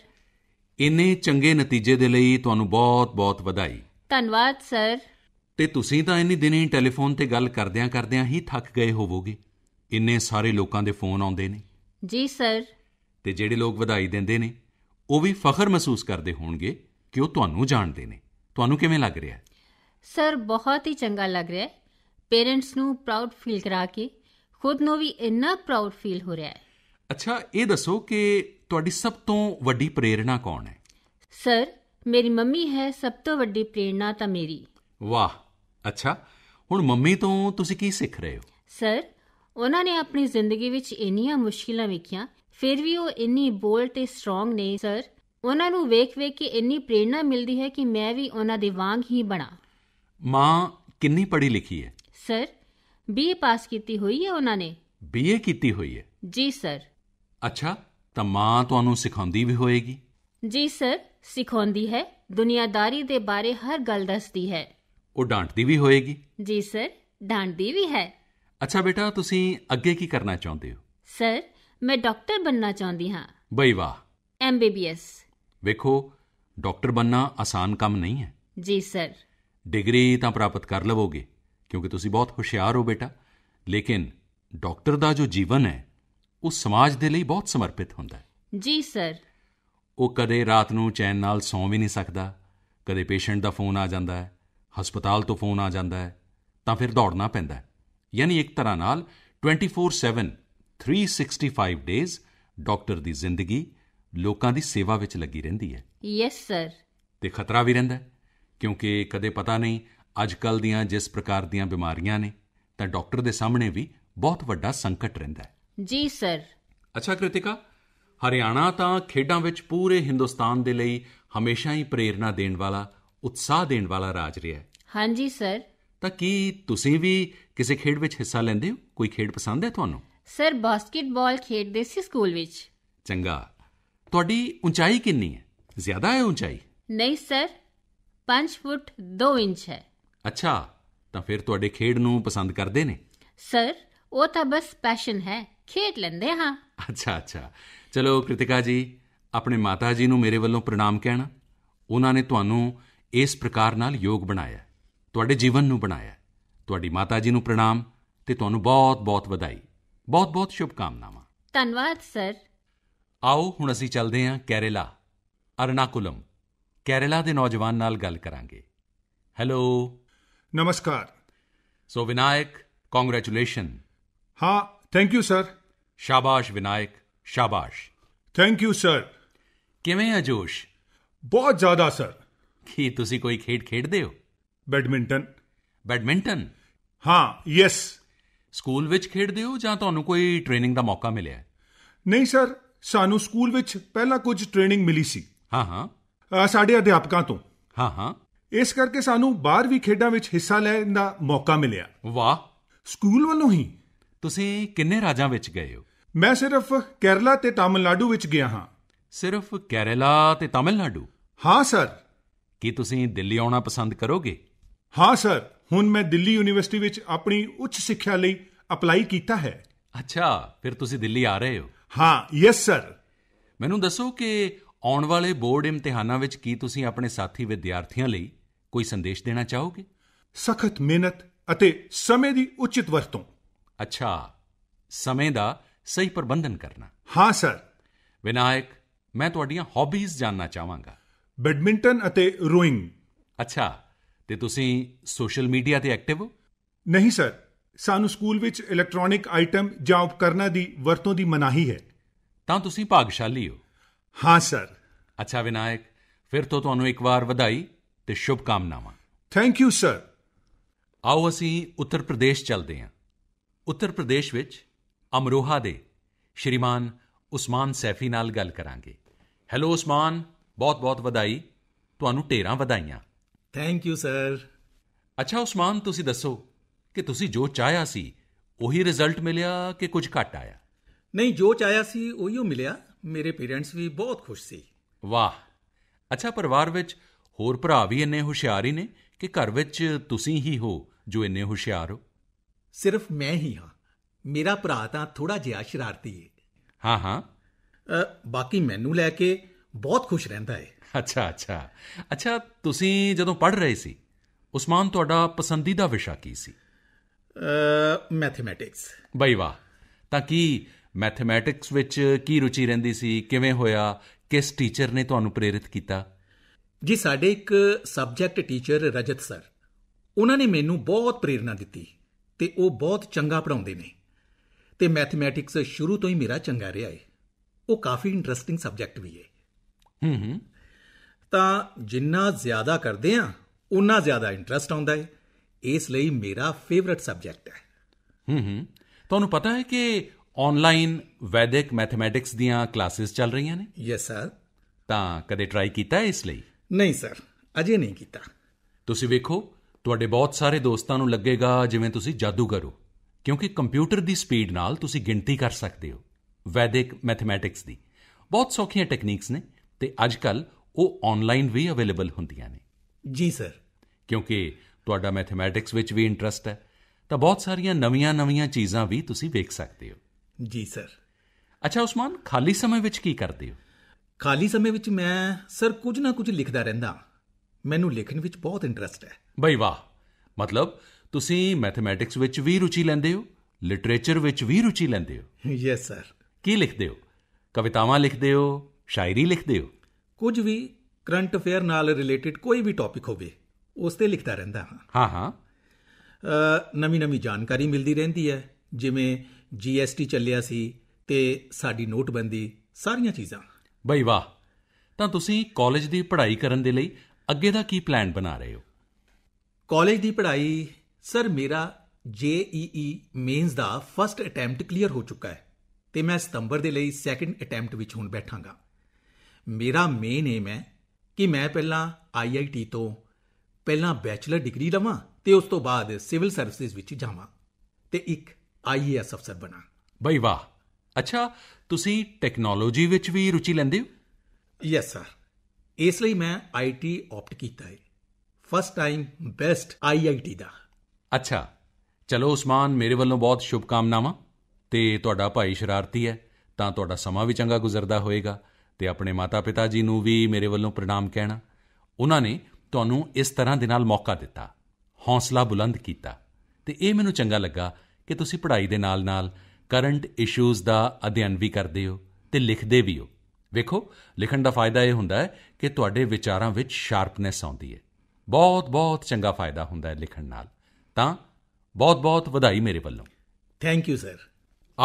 Speaker 1: ਇੰਨੇ ਚੰਗੇ ਨਤੀਜੇ ਦੇ ਲਈ ਤੁਹਾਨੂੰ ਬਹੁਤ-ਬਹੁਤ ਵਧਾਈ
Speaker 3: ਧੰਨਵਾਦ ਸਰ
Speaker 1: ਤੇ ਤੁਸੀਂ ਤਾਂ ਇੰਨੀ ਦਿਨੀ ਟੈਲੀਫੋਨ ਤੇ ਗੱਲ ਕਰਦਿਆਂ-ਕਰਦਿਆਂ ਹੀ ਥੱਕ ਗਏ ਹੋਵੋਗੇ ਇੰਨੇ ਸਾਰੇ ਲੋਕਾਂ ਦੇ ਫੋਨ ਆਉਂਦੇ ਨੇ ਜੀ ਸਰ ਤੇ ਜਿਹੜੇ ਲੋਕ ਵਧਾਈ ਦਿੰਦੇ ਨੇ ਉਹ ਵੀ ਫਖਰ ਮਹਿਸੂਸ ਕਰਦੇ ਹੋਣਗੇ ਕਿ ਉਹ ਤੁਹਾਨੂੰ ਜਾਣਦੇ ਨੇ ਤੁਹਾਨੂੰ ਕਿਵੇਂ ਲੱਗ ਰਿਹਾ ਹੈ
Speaker 3: ਸਰ ਬਹੁਤ ਹੀ ਚੰਗਾ ਲੱਗ ਰਿਹਾ ਹੈ ਪੇਰੈਂਟਸ ਨੂੰ ਪ੍ਰਾਊਡ ਫੀਲ ਕਰਾ ਕੇ ਖੁਦ ਨੂੰ ਵੀ ਇੰਨਾ ਪ੍ਰਾਊਡ ਫੀਲ ਹੋ ਰਿਹਾ ਹੈ
Speaker 1: ਅੱਛਾ ਇਹ ਦੱਸੋ ਕਿ ਤੁਹਾਡੀ ਸਭ ਤੋਂ ਵੱਡੀ ਪ੍ਰੇਰਣਾ ਕੌਣ ਹੈ
Speaker 3: ਸਰ ਮੇਰੀ ਮੰਮੀ ਹੈ ਸਭ ਤੋਂ ਵੱਡੀ ਪ੍ਰੇਰਣਾ ਤਾਂ ਮੇਰੀ
Speaker 1: ਵਾਹ ਅੱਛਾ ਹੁਣ ਮੰਮੀ ਤੋਂ ਤੁਸੀਂ ਕੀ ਸਿੱਖ ਰਹੇ ਹੋ
Speaker 3: ਸਰ ਉਹਨਾਂ ਨੇ ਆਪਣੀ ਜ਼ਿੰਦਗੀ ਵਿੱਚ ਇੰਨੀਆਂ ਮੁਸ਼ਕਿਲਾਂ ਵੇਖੀਆਂ ਫਿਰ ਵੀ ਉਹ ਇੰਨੀ ਬੋਲਡ ਤੇ ਸਟਰੋਂਗ ਨੇ ਸਰ ਉਹਨਾਂ ਨੂੰ ਵੇਖ-ਵੇਖ ਕੇ ਇੰਨੀ ਪ੍ਰੇਰਣਾ ਮਿਲਦੀ ਹੈ ਕਿ ਮੈਂ ਵੀ ਉਹਨਾਂ ਦੇ ਵਾਂਗ ਹੀ ਬਣਾ
Speaker 1: ਮਾਂ ਕਿੰਨੀ ਪੜ੍ਹੀ ਲਿਖੀ ਹੈ
Speaker 3: ਸਰ ਬੀਏ ਪਾਸ ਕੀਤੀ ਹੋਈ ਹੈ ਉਹਨਾਂ ਨੇ
Speaker 1: ਬੀਏ ਕੀਤੀ ਹੋਈ ਹੈ ਜੀ ਸਰ ਅੱਛਾ ਤਾਂ ਮਾਂ ਤੁਹਾਨੂੰ ਸਿਖਾਉਂਦੀ ਵੀ ਹੋਏਗੀ
Speaker 3: ਜੀ ਸਰ ਸਿਖਾਉਂਦੀ ਹੈ ਦੁਨੀਆਦਾਰੀ ਦੇ ਬਾਰੇ ਹਰ ਗੱਲ ਦੱਸਦੀ ਹੈ
Speaker 1: ਉਹ ਡਾਂਟਦੀ ਵੀ ਹੋਏਗੀ
Speaker 3: ਜੀ ਸਰ ਡਾਂਟਦੀ ਵੀ ਹੈ
Speaker 1: ਅੱਛਾ ਬੇਟਾ ਤੁਸੀਂ ਅੱਗੇ ਕੀ ਕਰਨਾ ਚਾਹੁੰਦੇ ਹੋ
Speaker 3: ਸਰ ਮੈਂ ਡਾਕਟਰ ਬਣਨਾ ਚਾਹੁੰਦੀ ਹਾਂ ਬਈ ਵਾਹ ਐਮਬੀਬੀਐਸ
Speaker 1: ਵੇਖੋ ਡਾਕਟਰ ਬੰਨਾ ਆਸਾਨ ਕੰਮ ਨਹੀਂ ਹੈ ਜੀ ਸਰ ਡਿਗਰੀ ਤਾਂ ਪ੍ਰਾਪਤ ਕਰ ਲਵੋਗੇ ਕਿਉਂਕਿ ਤੁਸੀਂ ਬਹੁਤ ਹੁਸ਼ਿਆਰ ਹੋ ਬੇਟਾ ਲੇਕਿਨ ਡਾਕਟਰ ਦਾ ਜੋ ਜੀਵਨ ਹੈ ਉਹ ਸਮਾਜ ਦੇ ਲਈ ਬਹੁਤ ਸਮਰਪਿਤ ਹੁੰਦਾ
Speaker 3: ਹੈ ਜੀ ਸਰ
Speaker 1: ਉਹ ਕਦੇ ਰਾਤ ਨੂੰ ਚੈਨ ਨਾਲ ਸੌਂ ਵੀ ਨਹੀਂ ਸਕਦਾ ਕਦੇ ਪੇਸ਼ੈਂਟ ਦਾ ਫੋਨ ਆ ਜਾਂਦਾ ਹੈ ਹਸਪਤਾਲ ਤੋਂ ਫੋਨ ਆ ਜਾਂਦਾ ਹੈ ਤਾਂ ਫਿਰ ਦੌੜਨਾ ਪੈਂਦਾ ਹੈ ਯਾਨੀ ਇੱਕ ਤਰ੍ਹਾਂ ਨਾਲ 24/7 365 ਡੇਜ਼ ਡਾਕਟਰ ਦੀ ਜ਼ਿੰਦਗੀ ਲੋਕਾਂ ਦੀ ਸੇਵਾ ਵਿੱਚ ਲੱਗੀ ਰਹਿੰਦੀ ਹੈ
Speaker 3: ਯੈਸ ਸਰ
Speaker 1: ਤੇ ਖਤਰਾ ਵੀ ਰਹਿੰਦਾ ਕਿਉਂਕਿ ਕਦੇ ਪਤਾ ਨਹੀਂ ਅੱਜ ਕੱਲ ਦੀਆਂ ਜਿਸ ਪ੍ਰਕਾਰ ਦੀਆਂ ਬਿਮਾਰੀਆਂ ਨੇ ਤਾਂ ਡਾਕਟਰ ਦੇ ਸਾਹਮਣੇ ਵੀ ਬਹੁਤ ਵੱਡਾ ਸੰਕਟ ਰਹਿੰਦਾ ਹੈ ਜੀ ਸਰ ਅੱਛਾ ਕ੍ਰਿਤਿਕਾ ਹਰਿਆਣਾ ਤਾਂ ਖੇਡਾਂ ਵਿੱਚ ਪੂਰੇ ਹਿੰਦੁਸਤਾਨ ਦੇ ਲਈ ਹਮੇਸ਼ਾ ਹੀ ਪ੍ਰੇਰਣਾ ਦੇਣ ਵਾਲਾ ਉਤਸ਼ਾਹ ਦੇਣ ਵਾਲਾ ਰਾਜ ਰਿਹਾ ਹੈ
Speaker 3: ਹਾਂਜੀ ਸਰ ਤਾਂ ਕੀ
Speaker 1: ਤੁਸੀਂ ਵੀ ਕਿਸੇ ਖੇਡ ਵਿੱਚ ਹਿੱਸਾ ਲੈਂਦੇ ਹੋ ਕੋਈ ਖੇਡ ਪਸੰਦ ਹੈ ਤੁਹਾਨੂੰ
Speaker 3: ਸਰ ਬਾਸਕਟਬਾਲ ਖੇਡਦੇ ਸੀ ਸਕੂਲ ਵਿੱਚ
Speaker 1: ਚੰਗਾ ਤੁਹਾਡੀ ਉਚਾਈ ਕਿੰਨੀ ਹੈ ਜ਼ਿਆਦਾ ਹੈ ਉਚਾਈ
Speaker 3: ਨਹੀਂ ਸਰ 5 ਫੁੱਟ 2 ਇੰਚ ਹੈ
Speaker 1: ਅੱਛਾ ਤਾਂ ਫਿਰ ਤੁਹਾਡੇ ਖੇਡ ਨੂੰ ਪਸੰਦ ਕਰਦੇ ਨੇ
Speaker 3: ਸਰ ਉਹ ਤਾਂ ਬਸ ਪੈਸ਼ਨ ਹੈ ਖੇਡ ਲੈਂਦੇ ਹਾਂ
Speaker 1: ਅੱਛਾ ਅੱਛਾ ਚਲੋ ਕ੍ਰਿਤਿਕਾ ਜੀ ਆਪਣੇ ਮਾਤਾ ਜੀ ਨੂੰ ਮੇਰੇ ਵੱਲੋਂ ਪ੍ਰਣਾਮ ਕਹਿਣਾ ਉਹਨਾਂ ਨੇ ਤੁਹਾਨੂੰ ਇਸ ਪ੍ਰਕਾਰ ਨਾਲ ਯੋਗ ਬਣਾਇਆ ਤੁਹਾਡੇ ਜੀਵਨ ਨੂੰ ਬਣਾਇਆ ਤੁਹਾਡੀ ਮਾਤਾ ਜੀ ਨੂੰ ਪ੍ਰਣਾਮ ਤੇ ਤੁਹਾਨੂੰ ਬਹੁਤ-ਬਹੁਤ ਵਧਾਈ ਬਹੁਤ-ਬਹੁਤ ਸ਼ੁਭ ਕਾਮਨਾਵਾਂ
Speaker 3: ਧੰਨਵਾਦ ਸਰ
Speaker 1: ਆਓ ਹੁਣ ਅਸੀਂ ਚੱਲਦੇ ਹਾਂ ਕੇਰਲਾ ਅਰਨਾਕੁਲਮ ਕੇਰਲਾ ਦੇ ਨੌਜਵਾਨ ਨਾਲ ਗੱਲ ਕਰਾਂਗੇ ਹੈਲੋ ਨਮਸਕਾਰ ਸੋ ਵਿਨਾਇਕ ਕੰਗ੍ਰੈਚੁਲੇਸ਼ਨ ਹਾਂ ਥੈਂਕ ਯੂ ਸਰ ਸ਼ਾਬਾਸ਼ ਵਿਨਾਇਕ ਸ਼ਾਬਾਸ਼ ਥੈਂਕ ਯੂ ਸਰ ਕਿਵੇਂ ਆ ਜੋਸ਼ ਬਹੁਤ ਜ਼ਿਆਦਾ ਸਰ ਕੀ ਤੁਸੀਂ ਕੋਈ ਖੇਡ ਖੇਡਦੇ ਹੋ ਬੈਡਮਿੰਟਨ ਬੈਡਮਿੰਟਨ ਹਾਂ ਯੈਸ ਸਕੂਲ ਵਿੱਚ ਖੇਡਦੇ ਹੋ ਜਾਂ ਤੁਹਾਨੂੰ ਕੋਈ ਟ੍ਰੇਨਿੰਗ ਦਾ ਮੌਕਾ ਮਿਲਿਆ ਨਹੀਂ
Speaker 2: ਸਰ ਸਾਨੂੰ ਸਕੂਲ ਵਿੱਚ ਪਹਿਲਾਂ ਕੁਝ ਟ੍ਰੇਨਿੰਗ ਮਿਲੀ ਸੀ ਹਾਂ ਹਾਂ ਸਾਡੇ ਅਧਿਆਪਕਾਂ ਤੋਂ ਹਾਂ ਹਾਂ ਇਸ ਕਰਕੇ ਸਾਨੂੰ ਬਾਹਰ ਵੀ ਖੇਡਾਂ ਵਿੱਚ ਹਿੱਸਾ ਲੈਣ ਦਾ ਮੌਕਾ ਮਿਲਿਆ ਵਾਹ ਸਕੂਲ ਵੱਲੋਂ ਹੀ ਤੁਸੀਂ ਕਿੰਨੇ ਰਾਜਾਂ ਵਿੱਚ ਗਏ ਹੋ ਮੈਂ ਸਿਰਫ ਕੇਰਲਾ ਤੇ
Speaker 1: ਤਾਮਿਲਨਾਡੂ ਵਿੱਚ ਗਿਆ ਹਾਂ ਸਿਰਫ ਕੇਰਲਾ ਤੇ ਤਾਮਿਲਨਾਡੂ ਹਾਂ ਸਰ ਕੀ ਤੁਸੀਂ ਦਿੱਲੀ ਆਉਣਾ ਪਸੰਦ ਕਰੋਗੇ ਹਾਂ ਸਰ ਹੁਣ ਮੈਂ ਦਿੱਲੀ ਯੂਨੀਵਰਸਿਟੀ ਵਿੱਚ
Speaker 2: ਆਪਣੀ ਉੱਚ ਸਿੱਖਿਆ ਲਈ ਅਪਲਾਈ ਕੀਤਾ ਹੈ
Speaker 1: ਅੱਛਾ ਫਿਰ ਤੁਸੀਂ ਦਿੱਲੀ ਆ ਰਹੇ ਹੋ ਹਾਂ ਯੈਸ ਸਰ ਮੈਨੂੰ ਦੱਸੋ ਕਿ ਆਉਣ ਵਾਲੇ ਬੋਰਡ ਇਮਤਿਹਾਨਾਂ ਵਿੱਚ ਕੀ ਤੁਸੀਂ ਆਪਣੇ ਸਾਥੀ ਵਿਦਿਆਰਥੀਆਂ ਲਈ ਕੋਈ ਸੰਦੇਸ਼ ਦੇਣਾ ਚਾਹੋਗੇ ਸਖਤ ਮਿਹਨਤ ਅਤੇ ਸਮੇਂ ਦੀ ਉਚਿਤ ਵਰਤੋਂ ਅੱਛਾ ਸਮੇਂ ਦਾ ਸਹੀ ਪ੍ਰਬੰਧਨ ਕਰਨਾ ਹਾਂ ਸਰ ਵਿਨਾਇਕ ਮੈਂ ਤੁਹਾਡੀਆਂ ਹੌਬੀਜ਼ ਜਾਨਣਾ ਚਾਹਾਂਗਾ ਬੈਡਮਿੰਟਨ ਅਤੇ ਰੋਇੰਗ ਅੱਛਾ ਤੇ ਤੁਸੀਂ ਸੋਸ਼ਲ ਮੀਡੀਆ ਤੇ ਐਕਟਿਵ ਹੋ ਨਹੀਂ ਸਰ
Speaker 2: ਸਾਨੂੰ ਸਕੂਲ ਵਿੱਚ ਇਲੈਕਟ੍ਰੋਨਿਕ ਆਈਟਮ ਜਾਂ ਉਪਕਰਨਾਂ ਦੀ ਵਰਤੋਂ ਦੀ ਮਨਾਹੀ ਹੈ
Speaker 1: ਤਾਂ ਤੁਸੀਂ ਭਾਗਸ਼ਾਲੀ ਹੋ ਹਾਂ ਸਰ ਅੱਛਾ ਵਿਨਾਇਕ ਫਿਰ ਤੋਂ ਤੁਹਾਨੂੰ ਇੱਕ ਵਾਰ ਵਧਾਈ ਤੇ ਸ਼ੁਭ ਕਾਮਨਾਵਾਂ ਥੈਂਕ ਯੂ ਸਰ ਆਓ ਅਸੀਂ ਉੱਤਰ ਪ੍ਰਦੇਸ਼ ਚੱਲਦੇ ਹਾਂ ਉੱਤਰ ਪ੍ਰਦੇਸ਼ ਵਿੱਚ ਅਮਰੋਹਾ ਦੇ ਸ਼੍ਰੀਮਾਨ ਉਸਮਾਨ ਸੈਫੀ ਨਾਲ ਗੱਲ ਕਰਾਂਗੇ ਹੈਲੋ ਉਸਮਾਨ ਬਹੁਤ-ਬਹੁਤ ਵਧਾਈ ਤੁਹਾਨੂੰ ਢੇਰਾਂ ਵਧਾਈਆਂ ਥੈਂਕ ਯੂ ਸਰ ਅੱਛਾ ਉਸਮਾਨ ਤੁਸੀਂ ਦੱਸੋ ਕਿ ਤੁਸੀਂ ਜੋ ਚਾਹਿਆ ਸੀ ਉਹੀ ਰਿਜ਼ਲਟ ਮਿਲਿਆ ਕਿ ਕੁਝ ਘੱਟ ਆਇਆ ਨਹੀਂ ਜੋ ਚਾਹਿਆ ਸੀ ਉਹੀ ਉਹ ਮਿਲਿਆ ਮੇਰੇ ਪੇਰੈਂਟਸ ਵੀ ਬਹੁਤ ਖੁਸ਼ ਸੀ ਵਾਹ ਅੱਛਾ ਪਰਿਵਾਰ ਵਿੱਚ ਹੋਰ ਭਰਾ ਵੀ ਇੰਨੇ ਹੁਸ਼ਿਆਰ ਹੀ ਨੇ ਕਿ ਘਰ ਵਿੱਚ ਤੁਸੀਂ ਹੀ ਹੋ ਜੋ ਇੰਨੇ ਹੁਸ਼ਿਆਰ ਹੋ
Speaker 2: ਸਿਰਫ ਮੈਂ ਹੀ ਹਾਂ ਮੇਰਾ ਭਰਾ ਤਾਂ ਥੋੜਾ ਜਿਹਾ ਸ਼ਰਾਰਤੀ ਹੈ
Speaker 1: ਹਾਂ ਹਾਂ ਬਾਕੀ ਮੈਨੂੰ ਲੈ ਕੇ ਬਹੁਤ ਖੁਸ਼ ਰਹਿੰਦਾ ਹੈ ਅੱਛਾ ਅੱਛਾ ਅੱਛਾ ਤੁਸੀਂ ਜਦੋਂ ਪੜ੍ਹ ਰਹੇ ਸੀ ਉਸਮਾਨ ਤੁਹਾਡਾ ਪਸੰਦੀਦਾ ਵਿਸ਼ਾ ਕੀ ਸੀ ਮੈਥਮੈਟਿਕਸ ਬਈ ਵਾਹ ਤਾਂ ਕੀ ਮੈਥਮੈਟਿਕਸ ਵਿੱਚ ਕੀ ਰੁਚੀ ਰਹਿੰਦੀ ਸੀ ਕਿਵੇਂ ਹੋਇਆ ਕਿਸ ਟੀਚਰ ਨੇ ਤੁਹਾਨੂੰ ਪ੍ਰੇਰਿਤ ਕੀਤਾ
Speaker 2: ਜੀ ਸਾਡੇ ਇੱਕ ਸਬਜੈਕਟ ਟੀਚਰ ਰਜਤ ਸਰ ਉਹਨਾਂ ਨੇ ਮੈਨੂੰ ਬਹੁਤ ਪ੍ਰੇਰਣਾ ਦਿੱਤੀ ਤੇ ਉਹ ਬਹੁਤ ਚੰਗਾ ਪੜਾਉਂਦੇ ਨੇ ਤੇ ਮੈਥਮੈਟਿਕਸ ਸ਼ੁਰੂ ਤੋਂ ਹੀ ਮੇਰਾ ਚੰਗਾ ਰਿਹਾ ਏ ਉਹ ਕਾਫੀ ਇੰਟਰਸਟਿੰਗ ਸਬਜੈਕਟ ਵੀ ਏ ਹੂੰ ਹੂੰ ਤਾਂ ਜਿੰਨਾ ਜ਼ਿਆਦਾ ਕਰਦੇ ਆ ਉਨਾ ਜ਼ਿਆਦਾ ਇੰਟਰਸਟ ਆਉਂਦਾ ਏ ਇਸ ਲਈ ਮੇਰਾ ਫੇਵਰਿਟ ਸਬਜੈਕਟ
Speaker 1: ਹੈ ਹੂੰ ਹੂੰ ਤੁਹਾਨੂੰ ਪਤਾ ਹੈ ਕਿ ਆਨਲਾਈਨ ਵੈਦਿਕ ਮੈਥਮੈਟਿਕਸ ਦੀਆਂ ਕਲਾਸਿਸ ਚੱਲ ਰਹੀਆਂ ਨੇ ਯੈਸ ਸਰ ਤਾਂ ਕਦੇ ਟਰਾਈ ਕੀਤਾ ਇਸ ਲਈ ਨਹੀਂ ਸਰ ਅਜੇ ਨਹੀਂ ਕੀਤਾ ਤੁਸੀਂ ਵੇਖੋ ਤੁਹਾਡੇ ਬਹੁਤ ਸਾਰੇ ਦੋਸਤਾਂ ਨੂੰ ਲੱਗੇਗਾ ਜਿਵੇਂ ਤੁਸੀਂ ਜਾਦੂਗਰ ਹੋ ਕਿਉਂਕਿ ਕੰਪਿਊਟਰ ਦੀ ਸਪੀਡ ਨਾਲ ਤੁਸੀਂ ਗਿਣਤੀ ਕਰ ਸਕਦੇ ਹੋ ਵੈਦਿਕ ਮੈਥਮੈਟਿਕਸ ਦੀ ਬਹੁਤ ਸੌਖੀਆਂ ਟੈਕਨੀਕਸ ਨੇ ਤੇ ਅੱਜਕੱਲ ਉਹ ਆਨਲਾਈਨ ਵੀ ਅਵੇਲੇਬਲ ਹੁੰਦੀਆਂ ਨੇ ਜੀ ਸਰ ਕਿਉਂਕਿ ਤੁਹਾਡਾ ਮੈਥਮੈਟਿਕਸ ਵਿੱਚ ਵੀ ਇੰਟਰਸਟ ਹੈ ਤਾਂ ਬਹੁਤ ਸਾਰੀਆਂ ਨਵੀਆਂ-ਨਵੀਆਂ ਚੀਜ਼ਾਂ ਵੀ ਤੁਸੀਂ ਵੇਖ ਸਕਦੇ ਹੋ ਜੀ ਸਰ ਅੱਛਾ ਉਸਮਾਨ ਖਾਲੀ ਸਮੇਂ ਵਿੱਚ ਕੀ ਕਰਦੇ ਹੋ ਖਾਲੀ ਸਮੇਂ ਵਿੱਚ ਮੈਂ ਸਰ ਕੁਝ ਨਾ ਕੁਝ ਲਿਖਦਾ ਰਹਿੰਦਾ ਮੈਨੂੰ ਲਿਖਣ ਵਿੱਚ ਬਹੁਤ ਇੰਟਰਸਟ ਹੈ ਬਈ ਵਾਹ ਮਤਲਬ ਤੁਸੀਂ ਮੈਥਮੈਟਿਕਸ ਵਿੱਚ ਵੀ ਰੁਚੀ ਲੈਂਦੇ ਹੋ ਲਿਟਰੇਚਰ ਵਿੱਚ ਵੀ ਰੁਚੀ ਲੈਂਦੇ ਹੋ ਯੈਸ ਸਰ ਕੀ ਲਿਖਦੇ ਹੋ ਕਵਿਤਾਵਾਂ ਲਿਖਦੇ ਹੋ ਸ਼ਾਇਰੀ ਲਿਖਦੇ ਹੋ ਕੁਝ ਵੀ ਕਰੰਟ ਅਫੇਅਰ ਨਾਲ
Speaker 2: ਰਿਲੇਟਡ ਕੋਈ ਵੀ ਟੌਪਿਕ ਹੋਵੇ ਉਸ ਤੇ ਲਿਖਦਾ ਰਹਿੰਦਾ ਹਾਂ ਹਾਂ ਹਾਂ ਨਵੀਂ ਨਵੀਂ ਜਾਣਕਾਰੀ ਮਿਲਦੀ ਰਹਿੰਦੀ ਹੈ ਜਿਵੇਂ ਜੀਐਸਟੀ ਚੱਲਿਆ ਸੀ ਤੇ ਸਾਡੀ ਨੋਟਬੰਦੀ
Speaker 1: ਸਾਰੀਆਂ ਚੀਜ਼ਾਂ ਬਈ ਵਾਹ ਤਾਂ ਤੁਸੀਂ ਕਾਲਜ ਦੀ ਪੜ੍ਹਾਈ ਕਰਨ ਦੇ ਲਈ ਅੱਗੇ ਦਾ ਕੀ ਪਲਾਨ ਬਣਾ ਰਹੇ ਹੋ ਕਾਲਜ ਦੀ ਪੜ੍ਹਾਈ ਸਰ ਮੇਰਾ
Speaker 2: JEE ਮੇਨਸ e ਦਾ ਫਰਸਟ ਅਟੈਂਪਟ ਕਲੀਅਰ ਹੋ ਚੁੱਕਾ ਹੈ ਤੇ ਮੈਂ ਸਤੰਬਰ ਦੇ ਲਈ ਸੈਕੰਡ ਅਟੈਂਪਟ ਵਿੱਚ ਹੁਣ ਬੈਠਾਂਗਾ ਮੇਰਾ ਮੇਨ ਏਮ ਹੈ ਕਿ ਮੈਂ ਪਹਿਲਾਂ IIT ਤੋਂ ਪਹਿਲਾਂ ਬੈਚਲਰ ਡਿਗਰੀ ਲਵਾਂ ਤੇ ਉਸ ਤੋਂ ਬਾਅਦ ਸਿਵਲ ਸਰਵਿਸਿਜ਼ ਵਿੱਚ ਜਾਵਾਂ ਤੇ ਇੱਕ ਆਈਏਐਸ ਅਫਸਰ ਬਣਾ ਬਈ ਵਾਹ ਅੱਛਾ ਤੁਸੀਂ
Speaker 1: ਟੈਕਨੋਲੋਜੀ ਵਿੱਚ
Speaker 2: ਵੀ ਰੁਚੀ ਲੈਂਦੇ ਹੋ ਯੈਸ ਸਰ ਇਸ ਲਈ ਮੈਂ ਆਈਟੀ ਆਪਟ ਕੀਤਾ ਹੈ ਫਸਟ ਟਾਈਮ ਬੈਸਟ ਆਈਆਈਟੀ ਦਾ
Speaker 1: ਅੱਛਾ ਚਲੋ ਉਸਮਾਨ ਮੇਰੇ ਵੱਲੋਂ ਬਹੁਤ ਸ਼ੁਭ ਕਾਮਨਾਵਾਂ ਤੇ ਤੁਹਾਡਾ ਭਾਈ ਸ਼ਰਾਰਤੀ ਹੈ ਤਾਂ ਤੁਹਾਡਾ ਸਮਾਂ ਵੀ ਚੰਗਾ ਗੁਜ਼ਰਦਾ ਹੋਵੇਗਾ ਤੇ ਆਪਣੇ ਮਾਤਾ-ਪਿਤਾ ਜੀ ਨੂੰ ਵੀ ਮੇਰੇ ਵੱਲੋਂ ਪ੍ਰਣਾਮ ਕਹਿਣਾ ਉਹਨਾਂ ਨੇ ਤੁਹਾਨੂੰ ਇਸ ਤਰ੍ਹਾਂ ਦੇ ਨਾਲ ਮੌਕਾ ਦਿੱਤਾ ਹੌਸਲਾ ਬੁਲੰਦ ਕੀਤਾ ਤੇ ਇਹ ਮੈਨੂੰ ਚੰਗਾ ਲੱਗਾ ਕਿ ਤੁਸੀਂ ਪੜ੍ਹਾਈ ਦੇ ਨਾਲ-ਨਾਲ ਕਰੰਟ ਇਸ਼ੂਜ਼ ਦਾ ਅਧਿਐਨ ਵੀ ਕਰਦੇ ਹੋ ਤੇ ਲਿਖਦੇ ਵੀ ਹੋ ਵੇਖੋ ਲਿਖਣ ਦਾ ਫਾਇਦਾ ਇਹ ਹੁੰਦਾ ਹੈ ਕਿ ਤੁਹਾਡੇ ਵਿਚਾਰਾਂ ਵਿੱਚ ਸ਼ਾਰਪਨੈਸ ਆਉਂਦੀ ਹੈ ਬਹੁਤ-ਬਹੁਤ ਚੰਗਾ ਫਾਇਦਾ ਹੁੰਦਾ ਹੈ ਲਿਖਣ ਨਾਲ ਤਾਂ ਬਹੁਤ-ਬਹੁਤ ਵਧਾਈ ਮੇਰੇ ਵੱਲੋਂ ਥੈਂਕ ਯੂ ਸਰ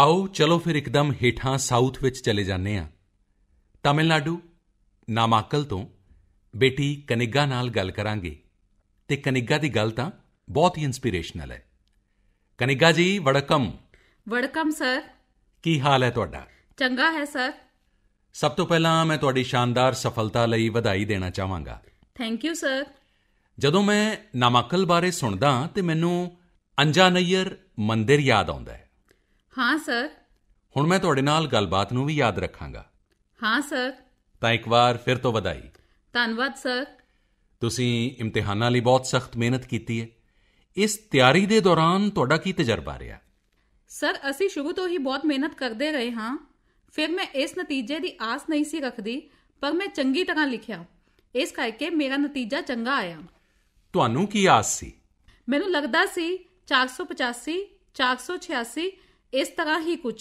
Speaker 1: ਆਓ ਚਲੋ ਫਿਰ ਇੱਕਦਮ ਹੇਠਾਂ ਸਾਊਥ ਵਿੱਚ ਚਲੇ ਜਾਂਦੇ ਹਾਂ ਤਾਮਿਲਨਾਡੂ ਨਾਮਾਕਲ ਤੋਂ ਬੇਟੀ ਕਨਿੱਗਾ ਨਾਲ ਗੱਲ ਕਰਾਂਗੇ ਤੇ ਕਨਿੱਗਾ ਦੀ ਗੱਲ ਤਾਂ ਬਹੁਤ ਹੀ ਇਨਸਪੀਰੇਸ਼ਨਲ ਹੈ ਕਨਿੱਗਾ ਜੀ ਵੜਕਮ
Speaker 4: ਵੜਕਮ ਸਰ
Speaker 1: ਕੀ ਹਾਲ ਹੈ ਤੁਹਾਡਾ
Speaker 4: ਚੰਗਾ ਹੈ ਸਰ
Speaker 1: ਸਭ ਤੋਂ ਪਹਿਲਾਂ ਮੈਂ ਤੁਹਾਡੀ ਸ਼ਾਨਦਾਰ ਸਫਲਤਾ ਲਈ ਵਧਾਈ ਦੇਣਾ ਚਾਹਾਂਗਾ
Speaker 4: ਥੈਂਕ ਯੂ ਸਰ
Speaker 1: ਜਦੋਂ ਮੈਂ ਨਾਮਕਲ ਬਾਰੇ ਸੁਣਦਾ ਤੇ ਮੈਨੂੰ ਅੰਜਾਨਈਰ ਮੰਦਿਰ ਯਾਦ ਆਉਂਦਾ ਹੈ ਹਾਂ ਸਰ ਹੁਣ ਮੈਂ ਤੁਹਾਡੇ ਨਾਲ ਗੱਲਬਾਤ ਨੂੰ ਵੀ ਯਾਦ ਰੱਖਾਂਗਾ ਹਾਂ ਸਰ ਤਾਂ ਇੱਕ ਵਾਰ ਫਿਰ ਤੋਂ ਵਧਾਈ
Speaker 4: ਧੰਨਵਾਦ ਸਰ
Speaker 1: ਤੁਸੀਂ ਇਮਤਿਹਾਨਾਂ ਲਈ ਬਹੁਤ ਸਖਤ ਮਿਹਨਤ ਕੀਤੀ ਹੈ ਇਸ ਤਿਆਰੀ ਦੇ ਦੌਰਾਨ ਤੁਹਾਡਾ ਕੀ ਤਜਰਬਾ ਰਿਹਾ
Speaker 4: ਸਰ ਅਸੀਂ ਸ਼ੁਰੂ ਤੋਂ ਹੀ ਬਹੁਤ ਮਿਹਨਤ ਕਰਦੇ ਰਹੇ ਹਾਂ ਫਿਰ ਮੈਂ ਇਸ ਨਤੀਜੇ ਦੀ ਆਸ ਨਹੀਂ ਸੀ ਰੱਖਦੀ ਪਰ ਮੈਂ ਚੰਗੀ ਤਰ੍ਹਾਂ ਲਿਖਿਆ ਇਸ ਕਰਕੇ ਮੇਰਾ ਨਤੀਜਾ ਚੰਗਾ ਆਇਆ
Speaker 1: ਤੁਹਾਨੂੰ ਕੀ ਆਸ ਸੀ
Speaker 4: ਮੈਨੂੰ ਲੱਗਦਾ ਸੀ 485 486 ਇਸ ਤਰ੍ਹਾਂ ਹੀ ਕੁਝ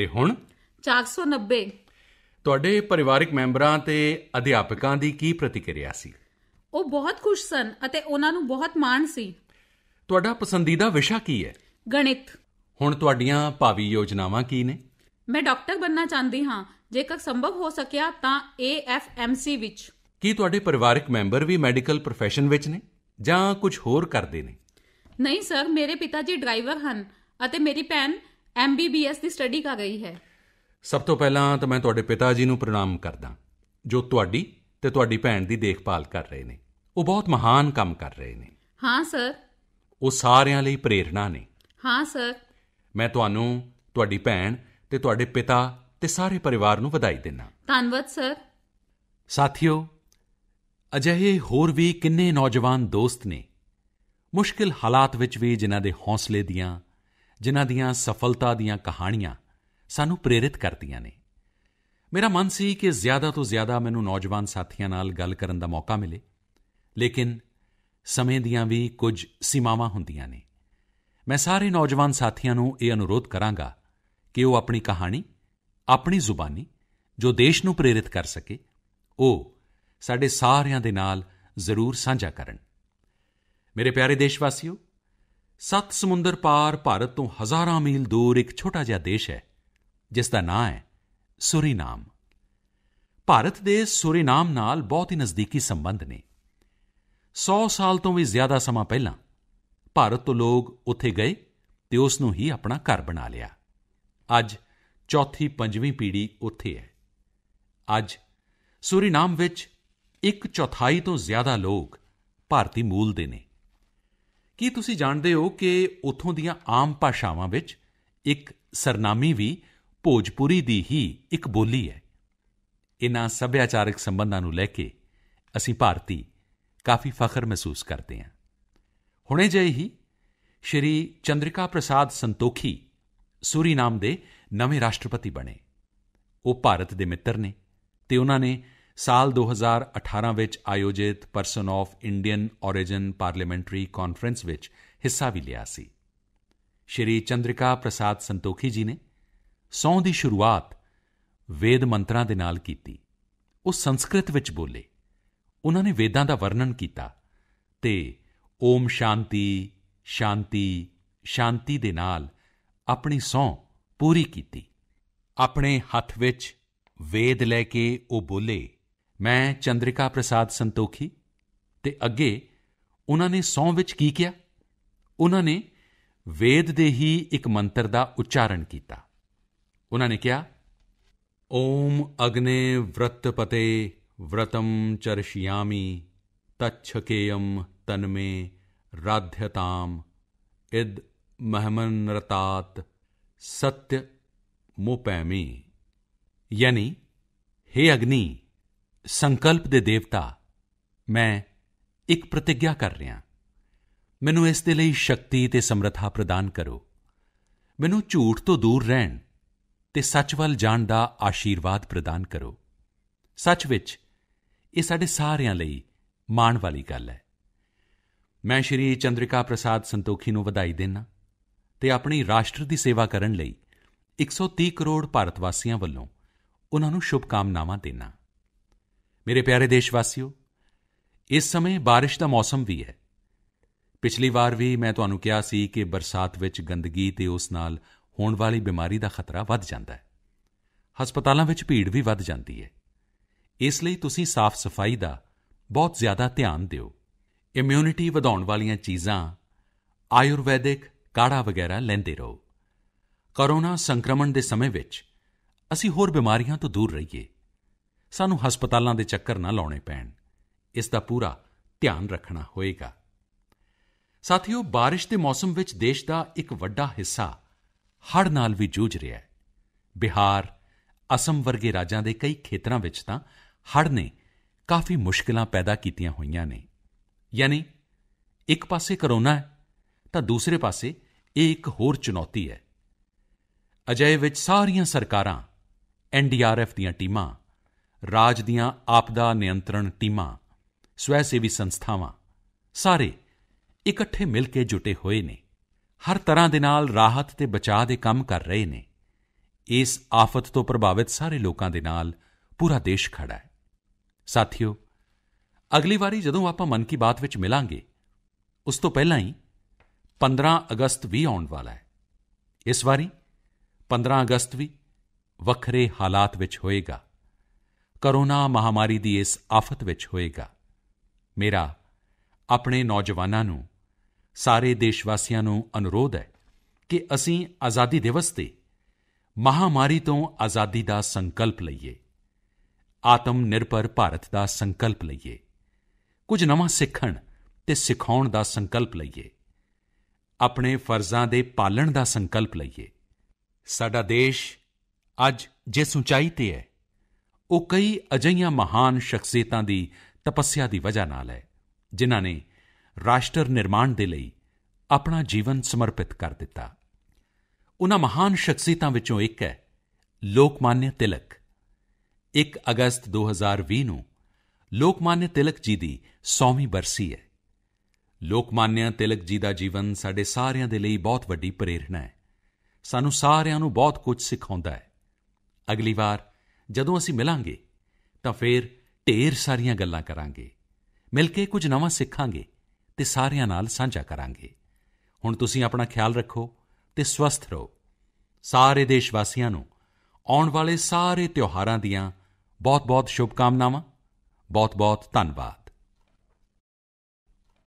Speaker 4: ਤੇ ਹੁਣ 490
Speaker 1: ਤੁਹਾਡੇ ਪਰਿਵਾਰਕ ਮੈਂਬਰਾਂ ਤੇ ਅਧਿਆਪਕਾਂ ਦੀ ਕੀ ਪ੍ਰਤੀਕਿਰਿਆ ਸੀ
Speaker 4: ਉਹ ਬਹੁਤ ਖੁਸ਼ ਸਨ ਅਤੇ ਉਹਨਾਂ ਨੂੰ ਬਹੁਤ ਮਾਣ ਸੀ
Speaker 1: ਤੁਹਾਡਾ ਪਸੰਦੀਦਾ ਵਿਸ਼ਾ ਕੀ ਹੈ ਗਣਿਤ ਹੁਣ ਤੁਹਾਡੀਆਂ ਭਾਵੀ ਯੋਜਨਾਵਾਂ ਕੀ ਨੇ
Speaker 4: ਮੈਂ ਡਾਕਟਰ ਬੰਨਾ ਚਾਹੁੰਦੀ ਹਾਂ ਜੇਕਰ ਸੰਭਵ ਹੋ ਸਕਿਆ ਤਾਂ ਸੀ ਵਿੱਚ
Speaker 1: ਕੀ ਤੁਹਾਡੇ ਪਰਿਵਾਰਕ ਮੈਂਬਰ ਵੀ ਮੈਡੀਕਲ profession ਵਿੱਚ ਨੇ ਜਾਂ ਕੁਝ ਹੋਰ ਕਰਦੇ ਨੇ
Speaker 4: ਨਹੀਂ ਸਰ ਮੇਰੇ ਪਿਤਾ ਜੀ ਡਰਾਈਵਰ ਹਨ ਅਤੇ ਮੇਰੀ ਭੈਣ ਐਸ ਦੀ ਸਟੱਡੀ ਕਰ ਰਹੀ ਹੈ
Speaker 1: ਸਭ ਤੋਂ ਪਹਿਲਾਂ ਤਾਂ ਮੈਂ ਤੁਹਾਡੇ ਪਿਤਾ ਜੀ ਨੂੰ ਪ੍ਰਣਾਮ ਕਰਦਾ ਜੋ ਤੁਹਾਡੀ ਤੇ ਤੁਹਾਡੀ ਭੈਣ ਦੀ ਦੇਖਭਾਲ ਕਰ ਰਹੇ ਨੇ ਉਹ ਬਹੁਤ ਮਹਾਨ ਕੰਮ ਕਰ ਰਹੇ ਨੇ ਹਾਂ ਸਰ ਉਹ ਸਾਰਿਆਂ ਲਈ ਪ੍ਰੇਰਣਾ ਨੇ ਹਾਂ ਸਰ ਮੈਂ ਤੁਹਾਨੂੰ ਤੁਹਾਡੀ ਭੈਣ ਤੇ ਤੁਹਾਡੇ ਪਿਤਾ ਤੇ ਸਾਰੇ ਪਰਿਵਾਰ ਨੂੰ ਵਧਾਈ ਦਿੰਦਾ
Speaker 4: ਧੰਨਵਾਦ ਸਰ
Speaker 1: ਸਾਥੀਓ ਅਜਿਹੇ ਹੋਰ ਵੀ ਕਿੰਨੇ ਨੌਜਵਾਨ ਦੋਸਤ ਨੇ ਮੁਸ਼ਕਿਲ ਹਾਲਾਤ ਵਿੱਚ ਵੀ ਜਿਨ੍ਹਾਂ ਦੇ ਹੌਸਲੇ ਦੀਆਂ ਜਿਨ੍ਹਾਂ ਦੀਆਂ ਸਫਲਤਾ ਦੀਆਂ ਕਹਾਣੀਆਂ ਸਾਨੂੰ ਪ੍ਰੇਰਿਤ ਕਰਦੀਆਂ ਨੇ ਮੇਰਾ ਮਨ ਸੀ ਕਿ ਜ਼ਿਆਦਾ ਤੋਂ ਜ਼ਿਆਦਾ ਮੈਨੂੰ ਨੌਜਵਾਨ ਸਾਥੀਆਂ ਨਾਲ ਗੱਲ ਕਰਨ ਦਾ ਮੌਕਾ ਮਿਲੇ ਲੇਕਿਨ ਸਮੇਂ ਦੀਆਂ ਵੀ ਕੁਝ ਸੀਮਾਵਾਂ ਹੁੰਦੀਆਂ ਨੇ ਮੈਂ ਸਾਰੇ ਨੌਜਵਾਨ ਸਾਥੀਆਂ ਨੂੰ ਇਹ ਅਨੁਰੋਧ ਕਰਾਂਗਾ ਕਿ ਉਹ ਆਪਣੀ ਕਹਾਣੀ ਆਪਣੀ ਜ਼ੁਬਾਨੀ ਜੋ ਦੇਸ਼ ਨੂੰ ਪ੍ਰੇਰਿਤ ਕਰ ਸਕੇ ਉਹ ਸਾਡੇ ਸਾਰਿਆਂ ਦੇ ਨਾਲ ਜ਼ਰੂਰ ਸਾਂਝਾ ਕਰਨ ਮੇਰੇ ਪਿਆਰੇ ਦੇਸ਼ਵਾਸੀਓ ਸੱਤ ਸਮੁੰਦਰ ਪਾਰ ਭਾਰਤ ਤੋਂ ਹਜ਼ਾਰਾਂ ਮੀਲ ਦੂਰ ਇੱਕ ਛੋਟਾ ਜਿਹਾ ਦੇਸ਼ ਹੈ ਜਿਸ ਦਾ ਨਾਂ ਹੈ ਸੁਰੀਨਾਮ ਭਾਰਤ ਦੇ ਸੁਰੀਨਾਮ ਨਾਲ ਬਹੁਤ ਹੀ ਨਜ਼ਦੀਕੀ ਸੰਬੰਧ ਨੇ 100 ਸਾਲ ਤੋਂ ਵੀ ਜ਼ਿਆਦਾ ਸਮਾਂ ਪਹਿਲਾਂ ਭਾਰਤ ਤੋਂ ਲੋਕ ਉੱਥੇ ਗਏ ਤੇ ਉਸ ਨੂੰ ਹੀ ਆਪਣਾ ਘਰ ਬਣਾ ਲਿਆ ਅੱਜ ਚੌਥੀ ਪੰਜਵੀਂ ਪੀੜ੍ਹੀ ਉੱਥੇ ਹੈ ਅੱਜ ਸੁਰੀਨਾਮ ਵਿੱਚ ਇੱਕ ਚੌਥਾਈ ਤੋਂ ਜ਼ਿਆਦਾ ਲੋਕ ਭਾਰਤੀ ਮੂਲ ਦੇ ਨੇ ਕੀ ਤੁਸੀਂ ਜਾਣਦੇ ਹੋ ਕਿ ਉੱਥੋਂ ਦੀਆਂ ਆਮ ਭਾਸ਼ਾਵਾਂ ਵਿੱਚ ਇੱਕ ਸਰਨਾਮੀ ਵੀ ਭੋਜਪੁਰੀ ਦੀ ਹੀ ਇੱਕ ਬੋਲੀ ਹੈ ਇਨ੍ਹਾਂ ਸੱਭਿਆਚਾਰਕ ਸੰਬੰਧਾਂ ਨੂੰ ਲੈ ਕੇ ਅਸੀਂ ਭਾਰਤੀ ਕਾਫੀ ਫਖਰ ਮਹਿਸੂਸ ਕਰਦੇ ਹਾਂ ਹੁਣੇ ਜੇ ਹੀ ਸ਼੍ਰੀ ਚੰਦ੍ਰਿਕਾ ਪ੍ਰਸਾਦ ਸੰਤੋਖੀ ਸੂਰੀਨਾਮ ਦੇ ਨਵੇਂ ਰਾਸ਼ਟਰਪਤੀ ਬਣੇ ਉਹ ਭਾਰਤ ਦੇ ਮਿੱਤਰ ਨੇ ਤੇ ਉਹਨਾਂ ਨੇ ਸਾਲ 2018 ਵਿੱਚ ਆਯੋਜਿਤ person of Indian origin parliamentary conference ਵਿੱਚ ਹਿੱਸਾ ਵੀ ਲਿਆ ਸੀ ਸ਼੍ਰੀ ਚੰਦ੍ਰਿਕਾ ਪ੍ਰਸਾਦ ਸੰਤੋਖੀ ਜੀ ਨੇ ਸੌਂ ਦੀ ਸ਼ੁਰੂਆਤ ਵੇਦ ਮੰਤਰਾਂ ਦੇ ਨਾਲ ਕੀਤੀ ਉਹ ਸੰਸਕ੍ਰਿਤ ਵਿੱਚ ਬੋਲੇ ਉਹਨਾਂ ਨੇ ਵੇਦਾਂ ਦਾ ਵਰਣਨ ਕੀਤਾ ਤੇ ਓਮ ਸ਼ਾਂਤੀ ਸ਼ਾਂਤੀ ਸ਼ਾਂਤੀ ਦੇ ਨਾਲ ਆਪਣੀ ਸੌਂ ਪੂਰੀ ਕੀਤੀ ਆਪਣੇ ਹੱਥ ਵਿੱਚ ਵੇਦ ਲੈ ਕੇ ਉਹ ਬੋਲੇ ਮੈਂ ਚੰਦ੍ਰਿਕਾ ਪ੍ਰਸਾਦ ਸੰਤੋਖੀ ਤੇ ਅੱਗੇ ਉਹਨਾਂ ਨੇ ਸੌਂ ਵਿੱਚ ਕੀ ਕਿਹਾ ਉਹਨਾਂ ਨੇ ਵੇਦ ਦੇ ਹੀ ਇੱਕ ਮੰਤਰ ਦਾ ਉਚਾਰਨ ਕੀਤਾ ਉਹਨਾਂ ਨੇ ਕਿਹਾ ਓਮ ਅਗਨੇ ਵ੍ਰਤਪਤੇ ਵ੍ਰਤੰ ਚਰਸ਼ਿਆਮੀ ਤਛਕੇਯਮ ਤਨਮੇ ਰਾਧਯਤਾਮ ਇਦ ਮਹਮਨ ਰਤਾਤ ਸਤਯ ਮੋਪੈਮੀ ਯਾਨੀ हे ਅਗਨੀ ਸੰਕਲਪ ਦੇ ਦੇਵਤਾ ਮੈਂ ਇੱਕ ਪ੍ਰਤੀਗਿਆ ਕਰ ਰਿਹਾ ਮੈਨੂੰ ਇਸ ਦੇ ਲਈ ਸ਼ਕਤੀ ਤੇ ਸਮਰੱਥਾ ਪ੍ਰਦਾਨ ਕਰੋ ਮੈਨੂੰ ਝੂਠ ਤੋਂ ਦੂਰ ਰਹਿਣ ਤੇ ਸੱਚ ਵੱਲ ਜਾਣ ਦਾ ਆਸ਼ੀਰਵਾਦ ਪ੍ਰਦਾਨ ਕਰੋ ਸੱਚ ਵਿੱਚ ਇਹ ਸਾਡੇ ਸਾਰਿਆਂ ਲਈ ਮਾਣ ਵਾਲੀ ਗੱਲ ਹੈ ਮੈਂ ਸ਼੍ਰੀ ਚੰਦ੍ਰਿਕਾ ਪ੍ਰਸਾਦ ਸੰਤੋਖੀ ਨੂੰ ਵਧਾਈ ਦੇਣਾ ਤੇ ਆਪਣੀ ਰਾਸ਼ਟਰ ਦੀ ਸੇਵਾ ਕਰਨ ਲਈ 130 ਕਰੋੜ ਭਾਰਤ ਵਾਸੀਆਂ ਵੱਲੋਂ ਉਹਨਾਂ ਨੂੰ ਸ਼ੁਭ ਕਾਮਨਾਵਾਂ ਦੇਣਾ ਮੇਰੇ ਪਿਆਰੇ ਦੇਸ਼ ਵਾਸੀਓ ਇਸ ਸਮੇਂ بارش ਦਾ ਮੌਸਮ ਵੀ ਹੈ ਪਿਛਲੀ ਵਾਰ ਵੀ ਮੈਂ ਤੁਹਾਨੂੰ ਕਿਹਾ ਸੀ ਕਿ ਬਰਸਾਤ ਵਿੱਚ ਗੰਦਗੀ ਤੇ ਉਸ ਨਾਲ ਹੋਣ ਵਾਲੀ ਬਿਮਾਰੀ ਦਾ ਖਤਰਾ ਵੱਧ ਜਾਂਦਾ ਹੈ ਹਸਪਤਾਲਾਂ ਵਿੱਚ ਭੀੜ ਵੀ ਵੱਧ ਜਾਂਦੀ ਹੈ ਇਸ ਲਈ ਤੁਸੀਂ ਸਾਫ਼ ਸਫਾਈ ਦਾ ਬਹੁਤ ਜ਼ਿਆਦਾ ਧਿਆਨ ਦਿਓ ਇਮਿਊਨਿਟੀ ਵਧਾਉਣ ਵਾਲੀਆਂ ਚੀਜ਼ਾਂ ਆਯੁਰਵੈਦਿਕ ਕਾੜਾ ਵਗੈਰਾ ਲੈਂਦੇ ਰਹੋ ਕਰੋਨਾ ਸੰਕਰਮਣ ਦੇ ਸਮੇਂ ਵਿੱਚ ਅਸੀਂ ਹੋਰ ਬਿਮਾਰੀਆਂ ਤੋਂ ਦੂਰ ਰਹੀਏ ਸਾਨੂੰ ਹਸਪਤਾਲਾਂ ਦੇ ਚੱਕਰ ਨਾ ਲਾਉਣੇ ਪੈਣ ਇਸ ਦਾ ਪੂਰਾ ਧਿਆਨ ਰੱਖਣਾ ਹੋਏਗਾ ਸਾਥੀਓ بارش ਦੇ ਮੌਸਮ ਵਿੱਚ ਦੇਸ਼ ਦਾ ਇੱਕ ਵੱਡਾ ਹਿੱਸਾ ਹੜ ਨਾਲ ਵੀ ਜੂਝ ਰਿਹਾ ਹੈ ਬਿਹਾਰ ਅਸਮ ਵਰਗੇ ਰਾਜਾਂ ਦੇ ਕਈ ਖੇਤਰਾਂ ਵਿੱਚ ਤਾਂ ਹੜ ਨੇ ਕਾਫੀ ਮੁਸ਼ਕਲਾਂ ਪੈਦਾ ਕੀਤੀਆਂ ਹੋਈਆਂ ਨੇ ਯਾਨੀ ਇੱਕ ਪਾਸੇ ਕਰੋਨਾ ਹੈ ਤਾਂ ਦੂਸਰੇ ਪਾਸੇ ਇਹ ਇੱਕ ਹੋਰ ਚੁਣੌਤੀ ਹੈ ਅਜੇ ਵਿੱਚ ਸਾਰੀਆਂ ਸਰਕਾਰਾਂ ਐਨਡੀਆਰਐਫ ਦੀਆਂ ਟੀਮਾਂ ਰਾਜ ਦੀਆਂ ਆਪਦਾ ਨਿਯੰਤਰਣ ਟੀਮਾਂ ਸਵੈ ਸੇਵੀ ਸੰਸਥਾਵਾਂ ਸਾਰੇ ਇਕੱਠੇ ਮਿਲ ਕੇ ਜੁਟੇ ਹੋਏ ਨੇ ਹਰ ਤਰ੍ਹਾਂ ਦੇ ਨਾਲ ਰਾਹਤ ਤੇ ਬਚਾਅ ਦੇ ਕੰਮ ਕਰ ਰਹੇ ਨੇ ਇਸ ਆਫਤ ਤੋਂ ਪ੍ਰਭਾਵਿਤ ਸਾਰੇ ਲੋਕਾਂ ਦੇ ਨਾਲ ਪੂਰਾ ਦੇਸ਼ ਖੜਾ ਹੈ ਸਾਥੀਓ ਅਗਲੀ ਵਾਰੀ ਜਦੋਂ ਆਪਾਂ ਮਨ ਕੀ ਬਾਤ ਵਿੱਚ ਮਿਲਾਂਗੇ ਉਸ ਤੋਂ ਪਹਿਲਾਂ ਹੀ 15 ਅਗਸਤ ਵੀ ਆਉਣ ਵਾਲਾ ਹੈ ਇਸ ਵਾਰੀ 15 ਅਗਸਤ ਵੀ ਵੱਖਰੇ ਹਾਲਾਤ ਵਿੱਚ ਹੋਏਗਾ ਕਰੋਨਾ ਮਹਾਮਾਰੀ ਦੀ ਇਸ ਆਫਤ ਵਿੱਚ ਹੋਏਗਾ ਮੇਰਾ ਆਪਣੇ ਨੌਜਵਾਨਾਂ ਨੂੰ ਸਾਰੇ ਦੇਸ਼ ਵਾਸੀਆਂ ਨੂੰ ਅਨੁਰੋਧ ਹੈ ਕਿ ਅਸੀਂ ਆਜ਼ਾਦੀ ਦਿਵਸ ਤੇ ਮਹਾਮਾਰੀ ਤੋਂ ਆਜ਼ਾਦੀ ਦਾ ਸੰਕਲਪ ਲਈਏ ਆਤਮ ਨਿਰਭਰ ਭਾਰਤ ਦਾ ਸੰਕਲਪ ਲਈਏ ਕੁਝ ਨਵਾਂ ਸਿੱਖਣ ਤੇ ਸਿਖਾਉਣ ਦਾ ਸੰਕਲਪ ਲਈਏ ਆਪਣੇ ਫਰਜ਼ਾਂ ਦੇ ਪਾਲਣ ਦਾ ਸੰਕਲਪ ਲਈਏ ਸਾਡਾ ਦੇਸ਼ ਅੱਜ ਜਿਸ ਉਚਾਈ ਤੇ ਹੈ ਉਹ ਕਈ ਅਜਈਆਂ ਮਹਾਨ ਸ਼ਖਸੀਅਤਾਂ ਦੀ ਤਪੱਸਿਆ ਦੀ ਵਜ੍ਹਾ ਨਾਲ ਹੈ ਜਿਨ੍ਹਾਂ ਨੇ ਰਾਸ਼ਟਰ ਨਿਰਮਾਣ ਦੇ ਲਈ ਆਪਣਾ ਜੀਵਨ ਸਮਰਪਿਤ ਕਰ ਦਿੱਤਾ ਉਹਨਾਂ ਮਹਾਨ ਸ਼ਖਸੀਅਤਾਂ ਵਿੱਚੋਂ ਇੱਕ ਹੈ ਲੋਕਮਾਨਯ ਤਿਲਕ 1 ਅਗਸਤ 2020 ਨੂੰ ਲੋਕਮਾਨਯ ਤਿਲਕ ਜੀ ਦੀ 100ਵੀਂ ਬਰਸੀ ਹੈ ਲੋਕਮਾਨਯ ਤਿਲਕ ਜੀ ਦਾ ਜੀਵਨ ਸਾਡੇ ਸਾਰਿਆਂ ਦੇ ਲਈ ਬਹੁਤ ਵੱਡੀ ਪ੍ਰੇਰਣਾ ਹੈ ਸਾਨੂੰ ਸਾਰਿਆਂ ਨੂੰ ਬਹੁਤ ਕੁਝ ਸਿਖਾਉਂਦਾ ਹੈ ਅਗਲੀ ਵਾਰ ਜਦੋਂ ਅਸੀਂ ਮਿਲਾਂਗੇ ਤਾਂ ਫੇਰ ਢੇਰ ਸਾਰੀਆਂ ਗੱਲਾਂ ਕਰਾਂਗੇ ਮਿਲ ਕੇ ਕੁਝ ਨਵਾਂ ਸਿੱਖਾਂਗੇ ਤੇ ਸਾਰਿਆਂ ਨਾਲ ਸਾਂਝਾ ਕਰਾਂਗੇ ਹੁਣ ਤੁਸੀਂ ਆਪਣਾ ਖਿਆਲ ਰੱਖੋ ਤੇ ਸਵਸਥ ਰਹੋ ਸਾਰੇ ਦੇਸ਼ ਵਾਸੀਆਂ ਨੂੰ ਆਉਣ ਵਾਲੇ ਸਾਰੇ ਤਿਉਹਾਰਾਂ ਦੀਆਂ ਬਹੁਤ-ਬਹੁਤ ਸ਼ੁਭਕਾਮਨਾਵਾਂ ਬਹੁਤ-ਬਹੁਤ ਧੰਨਵਾਦ